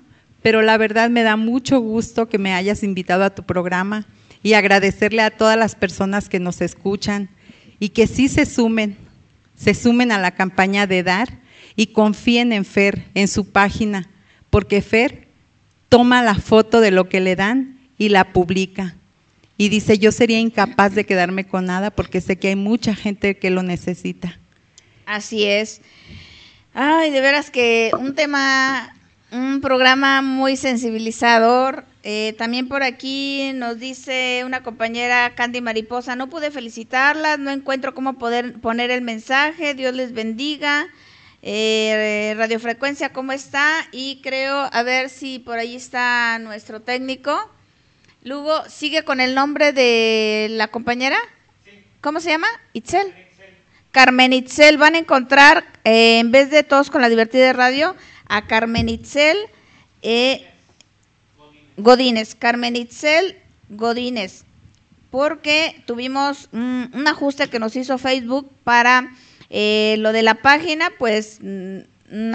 pero la verdad me da mucho gusto que me hayas invitado a tu programa y agradecerle a todas las personas que nos escuchan y que sí se sumen, se sumen a la campaña de dar y confíen en Fer, en su página, porque Fer toma la foto de lo que le dan y la publica. Y dice, yo sería incapaz de quedarme con nada porque sé que hay mucha gente que lo necesita. Así es. Ay, de veras que un tema, un programa muy sensibilizador. Eh, también por aquí nos dice una compañera Candy Mariposa, no pude felicitarla, no encuentro cómo poder poner el mensaje, Dios les bendiga. Eh, radiofrecuencia, ¿cómo está? Y creo, a ver si por ahí está nuestro técnico. Lugo, ¿sigue con el nombre de la compañera? ¿Cómo se llama? Itzel. Carmen Itzel, van a encontrar, eh, en vez de todos con la divertida radio, a Carmen Itzel eh, Godínez. Carmen Itzel Godínez, porque tuvimos un ajuste que nos hizo Facebook para eh, lo de la página, pues... Mm,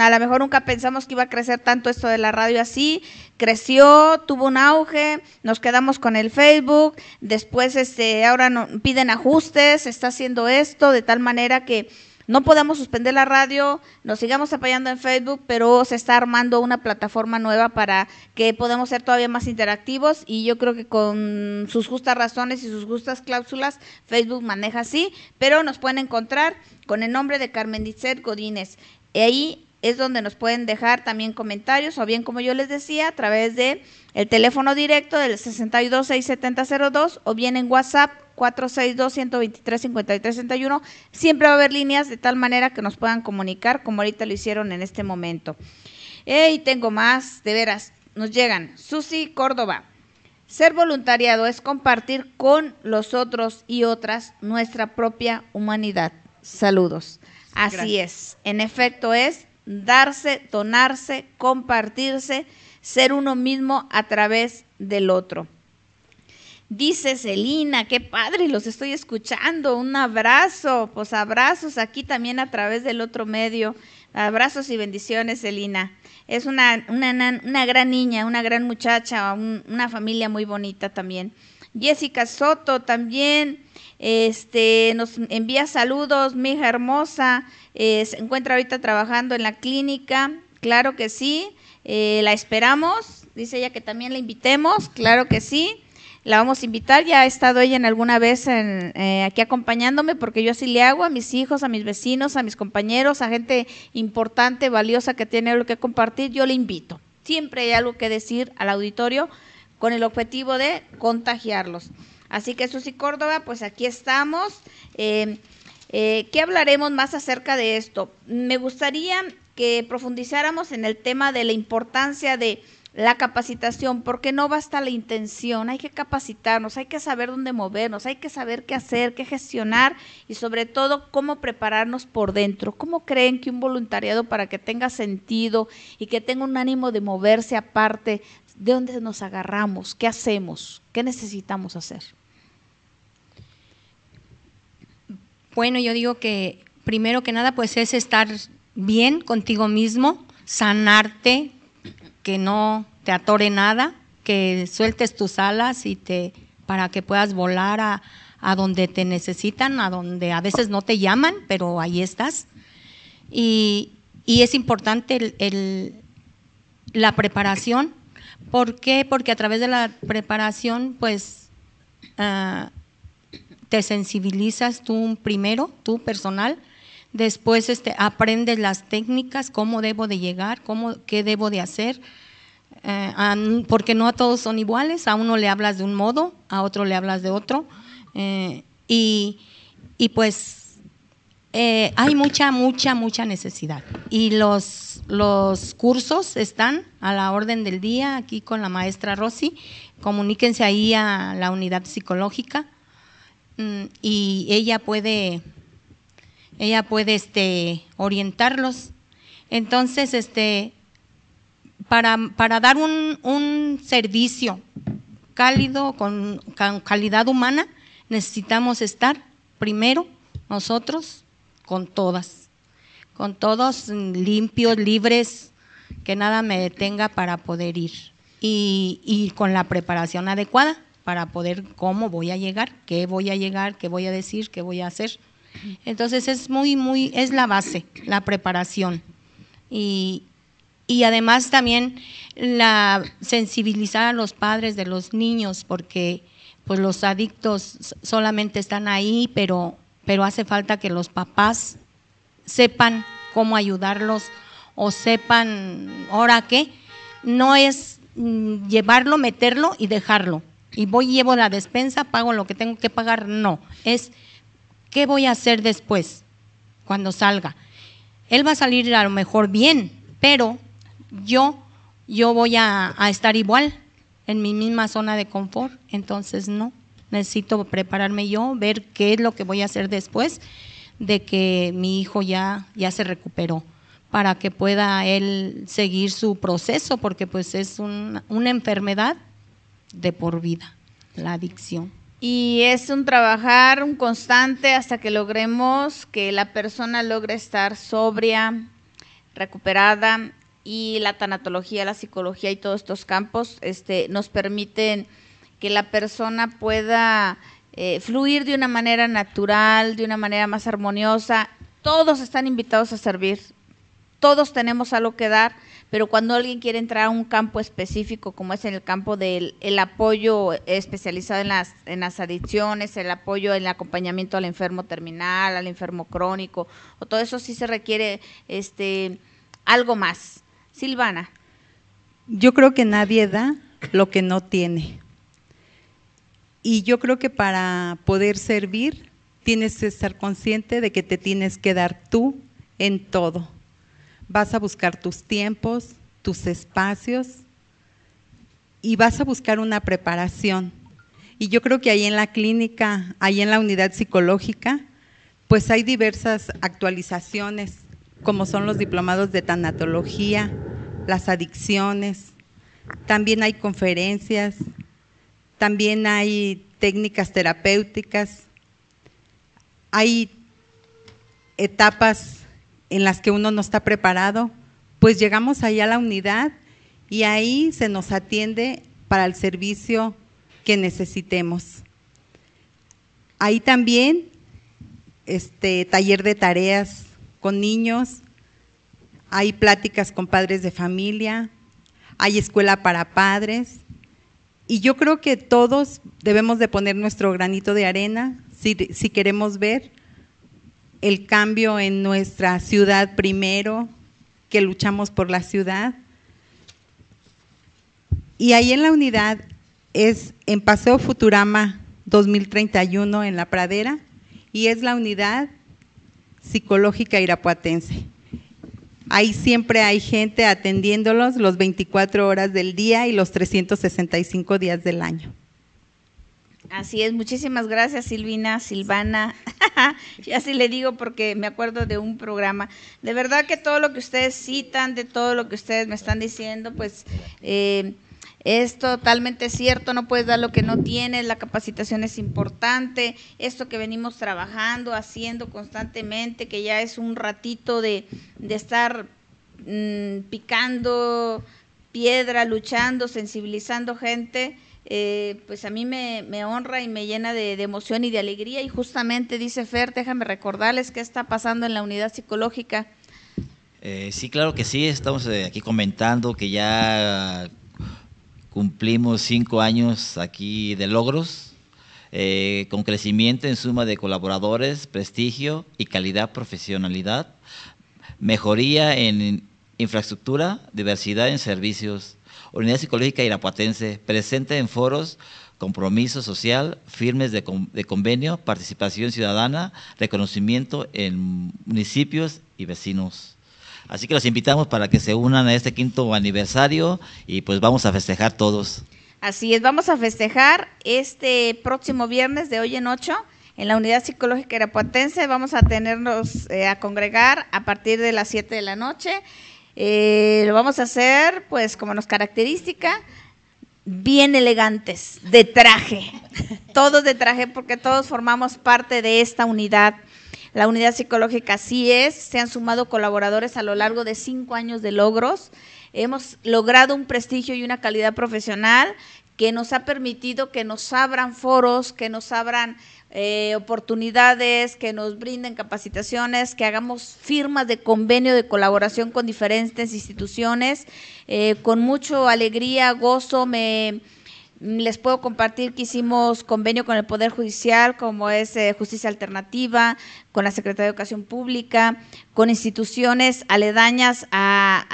a lo mejor nunca pensamos que iba a crecer tanto esto de la radio así, creció, tuvo un auge, nos quedamos con el Facebook, después este, ahora no, piden ajustes, se está haciendo esto de tal manera que no podemos suspender la radio, nos sigamos apoyando en Facebook, pero se está armando una plataforma nueva para que podamos ser todavía más interactivos y yo creo que con sus justas razones y sus justas cláusulas, Facebook maneja así, pero nos pueden encontrar con el nombre de Carmen Dicet Godínez. Y ahí es donde nos pueden dejar también comentarios o bien, como yo les decía, a través de el teléfono directo del 6267002 o bien en WhatsApp 462-123-5361. Siempre va a haber líneas de tal manera que nos puedan comunicar como ahorita lo hicieron en este momento. Y tengo más, de veras, nos llegan. Susi Córdoba. Ser voluntariado es compartir con los otros y otras nuestra propia humanidad. Saludos. Así es. En efecto es darse, donarse, compartirse, ser uno mismo a través del otro. Dice Celina, qué padre, los estoy escuchando. Un abrazo, pues abrazos aquí también a través del otro medio. Abrazos y bendiciones, Celina. Es una, una, gran niña, una gran muchacha, una familia muy bonita también. Jessica Soto también. Este, nos envía saludos, mi hija hermosa, eh, se encuentra ahorita trabajando en la clínica, claro que sí, eh, la esperamos, dice ella que también la invitemos, claro que sí, la vamos a invitar, ya ha estado ella en alguna vez eh, aquí acompañándome porque yo así le hago a mis hijos, a mis vecinos, a mis compañeros, a gente importante, valiosa que tiene algo que compartir, yo le invito. Siempre hay algo que decir al auditorio con el objetivo de contagiarlos. Así que Susi Córdoba, pues aquí estamos. Eh, eh, ¿Qué hablaremos más acerca de esto? Me gustaría que profundizáramos en el tema de la importancia de la capacitación, porque no basta la intención, hay que capacitarnos, hay que saber dónde movernos, hay que saber qué hacer, qué gestionar y sobre todo cómo prepararnos por dentro. ¿Cómo creen que un voluntariado para que tenga sentido y que tenga un ánimo de moverse aparte, de dónde nos agarramos, qué hacemos, qué necesitamos hacer? Bueno, yo digo que primero que nada pues es estar bien contigo mismo, sanarte, que no te atore nada, que sueltes tus alas y te para que puedas volar a, donde te necesitan, a donde a veces no te llaman, pero ahí estás. Y, es importante el, la preparación. ¿Por qué? Porque a través de la preparación, pues, ah, te sensibilizas tú primero, tú personal, después este, aprendes las técnicas, cómo debo de llegar, cómo, qué debo de hacer, eh, porque no a todos son iguales, a uno le hablas de un modo, a otro le hablas de otro, eh, y, pues eh, hay mucha, mucha, mucha necesidad. Y los, los cursos están a la orden del día aquí con la maestra Rosy, comuníquense ahí a la unidad psicológica Mm, y ella puede, ella puede este, orientarlos. Entonces, este, para, para dar un, un, servicio cálido, con, calidad humana, necesitamos estar primero nosotros con todas, con todos limpios, libres, que nada me detenga para poder ir y, y con la preparación adecuada para poder cómo voy a llegar, qué voy a llegar, qué voy a decir, qué voy a hacer. Entonces es muy, muy, es la base, la preparación. Y, además también la sensibilizar a los padres de los niños, porque pues los adictos solamente están ahí, pero, pero hace falta que los papás sepan cómo ayudarlos o sepan, ahora qué, no es mm, llevarlo, meterlo y dejarlo y voy llevo la despensa, pago lo que tengo que pagar, no. Es qué voy a hacer después, cuando salga. Él va a salir a lo mejor bien, pero yo, yo voy a, estar igual en mi misma zona de confort, entonces no. Necesito prepararme yo, ver qué es lo que voy a hacer después de que mi hijo ya, ya se recuperó para que pueda él seguir su proceso, porque pues es una enfermedad de por vida, la adicción. Y es un trabajar, un constante hasta que logremos que la persona logre estar sobria, recuperada y la tanatología, la psicología y todos estos campos este, nos permiten que la persona pueda eh, fluir de una manera natural, de una manera más armoniosa. Todos están invitados a servir, todos tenemos algo que dar pero cuando alguien quiere entrar a un campo específico, como es en el campo del el apoyo especializado en las, adicciones, el apoyo en el acompañamiento al enfermo terminal, al enfermo crónico, o todo eso sí se requiere este algo más. Silvana. Yo creo que nadie da lo que no tiene. Y yo creo que para poder servir tienes que estar consciente de que te tienes que dar tú en todo vas a buscar tus tiempos, tus espacios y vas a buscar una preparación. Y yo creo que ahí en la clínica, ahí en la unidad psicológica, pues hay diversas actualizaciones, como son los diplomados de tanatología, las adicciones, también hay conferencias, también hay técnicas terapéuticas, hay etapas en las que uno no está preparado, pues llegamos allá a la unidad y ahí se nos atiende para el servicio que necesitemos. Ahí también este taller de tareas con niños, hay pláticas con padres de familia, hay escuela para padres y yo creo que todos debemos de poner nuestro granito de arena si, si queremos ver el cambio en nuestra ciudad primero, que luchamos por la ciudad. Y ahí en la unidad es en Paseo Futurama 2031 en La Pradera y es la unidad psicológica irapuatense. Ahí siempre hay gente atendiéndolos los 24 horas del día y los 365 días del año. Así es, muchísimas gracias Silvina, Silvana. ya sí le digo porque me acuerdo de un programa. De verdad que todo lo que ustedes citan, de todo lo que ustedes me están diciendo, pues eh, es totalmente cierto, no puedes dar lo que no tienes, la capacitación es importante, esto que venimos trabajando, haciendo constantemente, que ya es un ratito de, estar mm, picando piedra, luchando, sensibilizando gente eh, pues a mí me, honra y me llena de, emoción y de alegría. Y justamente dice Fer, déjame recordarles qué está pasando en la unidad psicológica. Eh, sí, claro que sí, estamos eh, aquí comentando que ya cumplimos cinco años aquí de logros, con crecimiento en suma de colaboradores, prestigio y calidad, profesionalidad, mejoría en infraestructura, diversidad en servicios, Unidad Psicológica Irapuatense, presente en foros compromiso social, firmes de, convenio, participación ciudadana, reconocimiento en municipios y vecinos. Así que los invitamos para que se unan a este quinto aniversario y pues vamos a festejar todos. Así es, vamos a festejar este próximo viernes de hoy en ocho, en la Unidad Psicológica Irapuatense. Vamos a tenernos eh, a congregar a partir de las 7 de la noche eh, lo vamos a hacer, pues, como nos característica, bien elegantes, de traje, todos de traje, porque todos formamos parte de esta unidad. La unidad psicológica sí es, se han sumado colaboradores a lo largo de cinco años de logros. Hemos logrado un prestigio y una calidad profesional que nos ha permitido que nos abran foros, que nos abran eh, oportunidades, que nos brinden capacitaciones, que hagamos firmas de convenio de colaboración con diferentes instituciones. Eh, con mucho alegría, gozo, me, les puedo compartir que hicimos convenio con el Poder Judicial, como es eh, Justicia Alternativa, con la Secretaría de Educación Pública, con instituciones aledañas a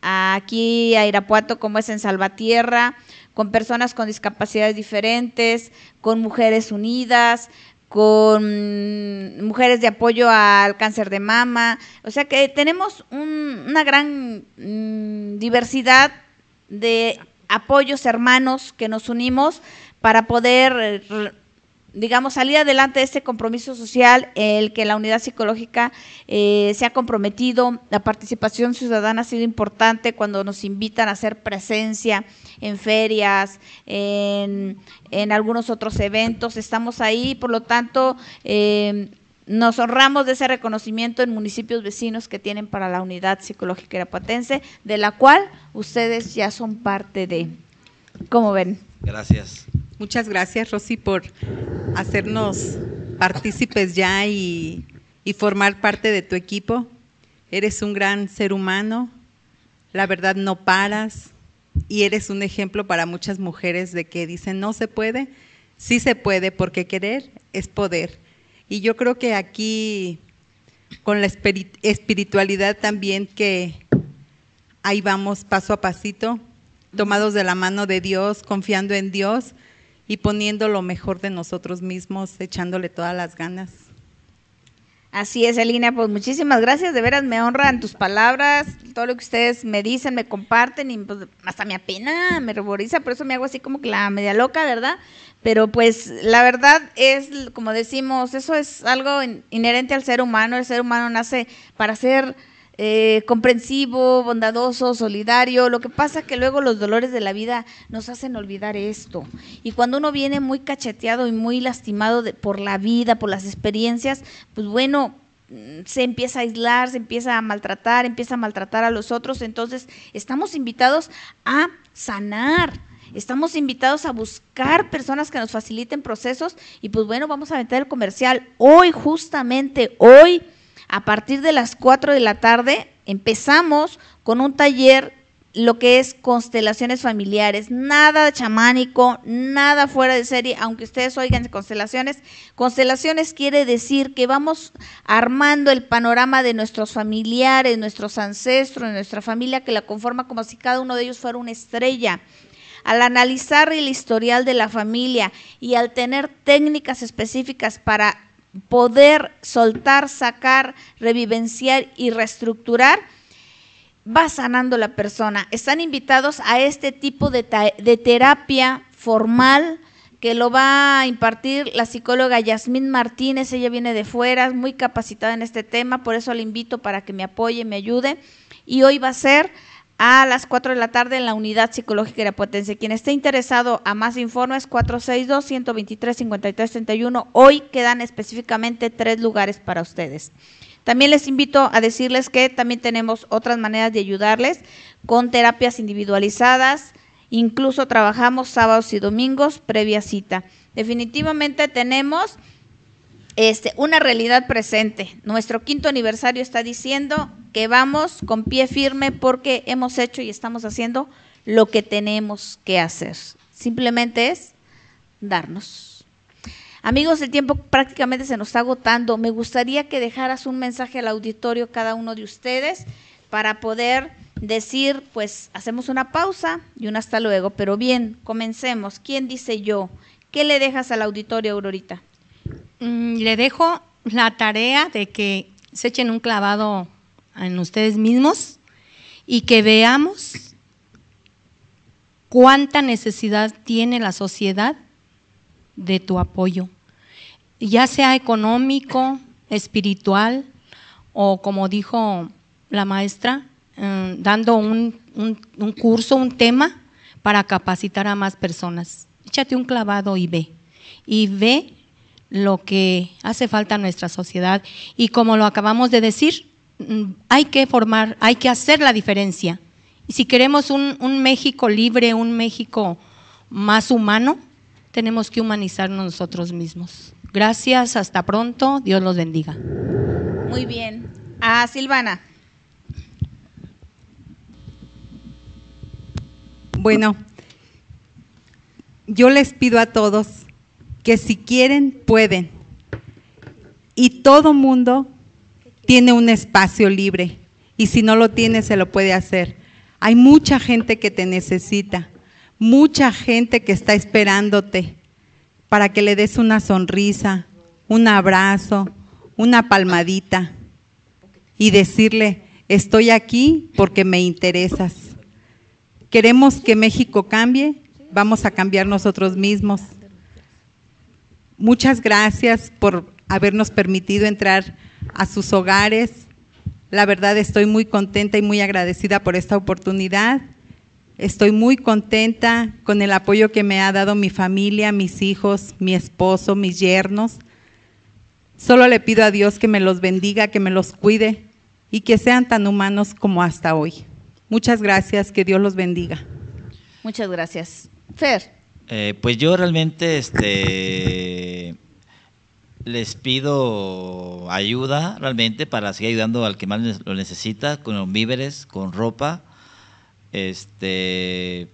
aquí a Irapuato, como es en Salvatierra, con personas con discapacidades diferentes, con mujeres unidas, con mujeres de apoyo al cáncer de mama. O sea que tenemos una gran mm, diversidad de apoyos hermanos que nos unimos para poder eh, digamos, salir adelante de este compromiso social, el que la unidad psicológica eh, se ha comprometido, la participación ciudadana ha sido importante cuando nos invitan a hacer presencia en ferias, en, algunos otros eventos, estamos ahí, por lo tanto, eh, nos honramos de ese reconocimiento en municipios vecinos que tienen para la unidad psicológica irapatense, de la cual ustedes ya son parte de. ¿Cómo ven? Gracias. Muchas gracias, Rosy, por hacernos partícipes ya y, y formar parte de tu equipo. Eres un gran ser humano, la verdad no paras y eres un ejemplo para muchas mujeres de que dicen no se puede, sí se puede, porque querer es poder. Y yo creo que aquí, con la espiritualidad también, que ahí vamos paso a pasito, tomados de la mano de Dios, confiando en Dios, y poniendo lo mejor de nosotros mismos, echándole todas las ganas. Así es, Elina, pues muchísimas gracias, de veras me honran tus palabras, todo lo que ustedes me dicen, me comparten y pues, hasta me apena, me ruboriza, por eso me hago así como que la media loca, ¿verdad? Pero pues la verdad es, como decimos, eso es algo inherente al ser humano, el ser humano nace para ser eh, comprensivo, bondadoso, solidario. Lo que pasa es que luego los dolores de la vida nos hacen olvidar esto. Y cuando uno viene muy cacheteado y muy lastimado por la vida, por las experiencias, pues bueno, mm, se empieza a aislar, se empieza a maltratar, empieza a maltratar a los otros. Entonces, estamos invitados a sanar. Estamos invitados a buscar personas que nos faciliten procesos y pues bueno, vamos a meter el comercial. Hoy, justamente hoy, a partir de las 4 de la tarde empezamos con un taller lo que es constelaciones familiares, nada chamánico, nada fuera de serie, aunque ustedes oigan constelaciones. Constelaciones quiere decir que vamos armando el panorama de nuestros familiares, nuestros ancestros, nuestra familia que la conforma como si cada uno de ellos fuera una estrella. Al analizar el historial de la familia y al tener técnicas específicas para poder soltar, sacar, revivenciar y reestructurar, va sanando la persona. Están invitados a este tipo de, terapia formal que lo va a impartir la psicóloga Yasmín Martínez, ella viene de fuera, muy capacitada en este tema, por eso la invito para que me apoye, me ayude. Y hoy va a ser a las 4 de la tarde en la Unidad Psicológica de la Potencia. Quien esté interesado a más informes, 462-123-5331. Hoy quedan específicamente tres lugares para ustedes. También les invito a decirles que también tenemos otras maneras de ayudarles con terapias individualizadas. Incluso trabajamos sábados y domingos previa cita. Definitivamente tenemos este, una realidad presente. Nuestro quinto aniversario está diciendo que vamos con pie firme porque hemos hecho y estamos haciendo lo que tenemos que hacer. Simplemente es darnos. Amigos, el tiempo prácticamente se nos está agotando. Me gustaría que dejaras un mensaje al auditorio cada uno de ustedes para poder decir, pues hacemos una pausa y un hasta luego. Pero bien, comencemos. ¿Quién dice yo? ¿Qué le dejas al auditorio, Aurorita? Mm, le dejo la tarea de que se echen un clavado en ustedes mismos y que veamos cuánta necesidad tiene la sociedad de tu apoyo, ya sea económico, espiritual o como dijo la maestra, eh, dando un, curso, un tema para capacitar a más personas. Échate un clavado y ve. Y ve lo que hace falta a nuestra sociedad y como lo acabamos de decir, mm, hay que formar, hay que hacer la diferencia. Y si queremos un, un México libre, un México más humano, tenemos que humanizarnos nosotros mismos. Gracias, hasta pronto, Dios los bendiga. Muy bien. A Silvana. Bueno, yo les pido a todos que si quieren, pueden. Y todo mundo tiene un espacio libre. Y si no lo tiene, se lo puede hacer. Hay mucha gente que te necesita, mucha gente que está esperándote para que le des una sonrisa, un abrazo, una palmadita y decirle, estoy aquí porque me interesas. Queremos que México cambie, vamos a cambiar nosotros mismos. Muchas gracias por habernos permitido entrar a sus hogares. La verdad estoy muy contenta y muy agradecida por esta oportunidad. Estoy muy contenta con el apoyo que me ha dado mi familia, mis hijos, mi esposo, mis yernos. Solo le pido a Dios que me los bendiga, que me los cuide y que sean tan humanos como hasta hoy. Muchas gracias, que Dios los bendiga. Muchas gracias. Fer. Eh, pues yo realmente este, les pido ayuda realmente para seguir ayudando al que más lo necesita, con los víveres, con ropa, este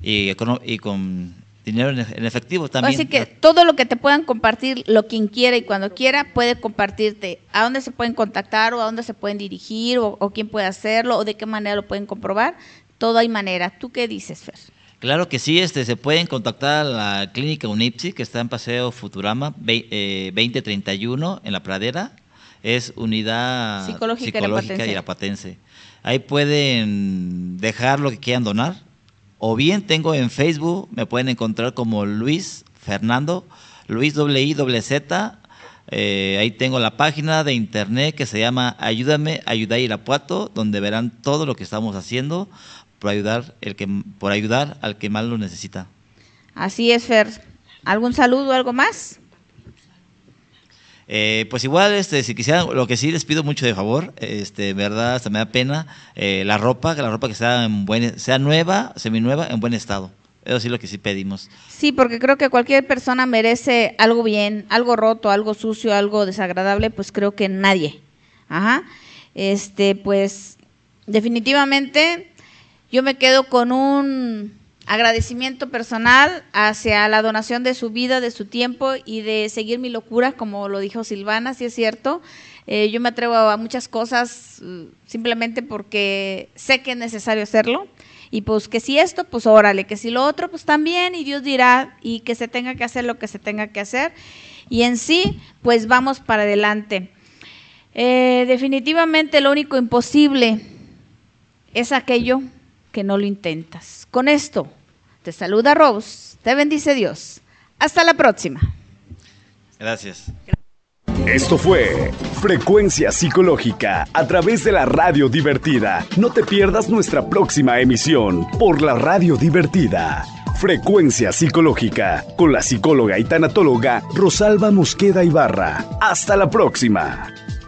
y, y con dinero en efectivo también. Así que todo lo que te puedan compartir, lo quien quiera y cuando quiera, puede compartirte. ¿A dónde se pueden contactar o a dónde se pueden dirigir o, quién puede hacerlo o de qué manera lo pueden comprobar? Todo hay manera. ¿Tú qué dices, Fer? Claro que sí, este, se pueden contactar a la clínica UNIPSI, que está en Paseo Futurama 2031, eh, en la pradera. Es unidad psicológica, la Patense. Ahí pueden dejar lo que quieran donar. O bien tengo en Facebook, me pueden encontrar como Luis Fernando, Luis W eh, ahí tengo la página de internet que se llama Ayúdame, Ayuda Irapuato, donde verán todo lo que estamos haciendo por ayudar, el que, por ayudar al que más lo necesita. Así es, Fer. ¿Algún saludo, algo más? Eh, pues igual, este, si quisieran, lo que sí les pido mucho de favor, este, verdad, hasta me da pena, eh, la ropa, que la ropa que sea en buen, sea nueva, seminueva, en buen estado. Eso sí lo que sí pedimos. Sí, porque creo que cualquier persona merece algo bien, algo roto, algo sucio, algo desagradable, pues creo que nadie. Ajá. Este, pues definitivamente yo me quedo con un agradecimiento personal hacia la donación de su vida, de su tiempo y de seguir mi locura, como lo dijo Silvana, si es cierto. Eh, yo me atrevo a muchas cosas mm, simplemente porque sé que es necesario hacerlo. Y pues que si esto, pues órale, que si lo otro, pues también, y Dios dirá, y que se tenga que hacer lo que se tenga que hacer. Y en sí, pues vamos para adelante. Eh, definitivamente lo único imposible es aquello que no lo intentas. Con esto, te saluda Rose, te bendice Dios. Hasta la próxima. Gracias. Esto fue Frecuencia Psicológica a través de la radio divertida. No te pierdas nuestra próxima emisión por la radio divertida. Frecuencia Psicológica con la psicóloga y tanatóloga Rosalba Mosqueda Ibarra. Hasta la próxima.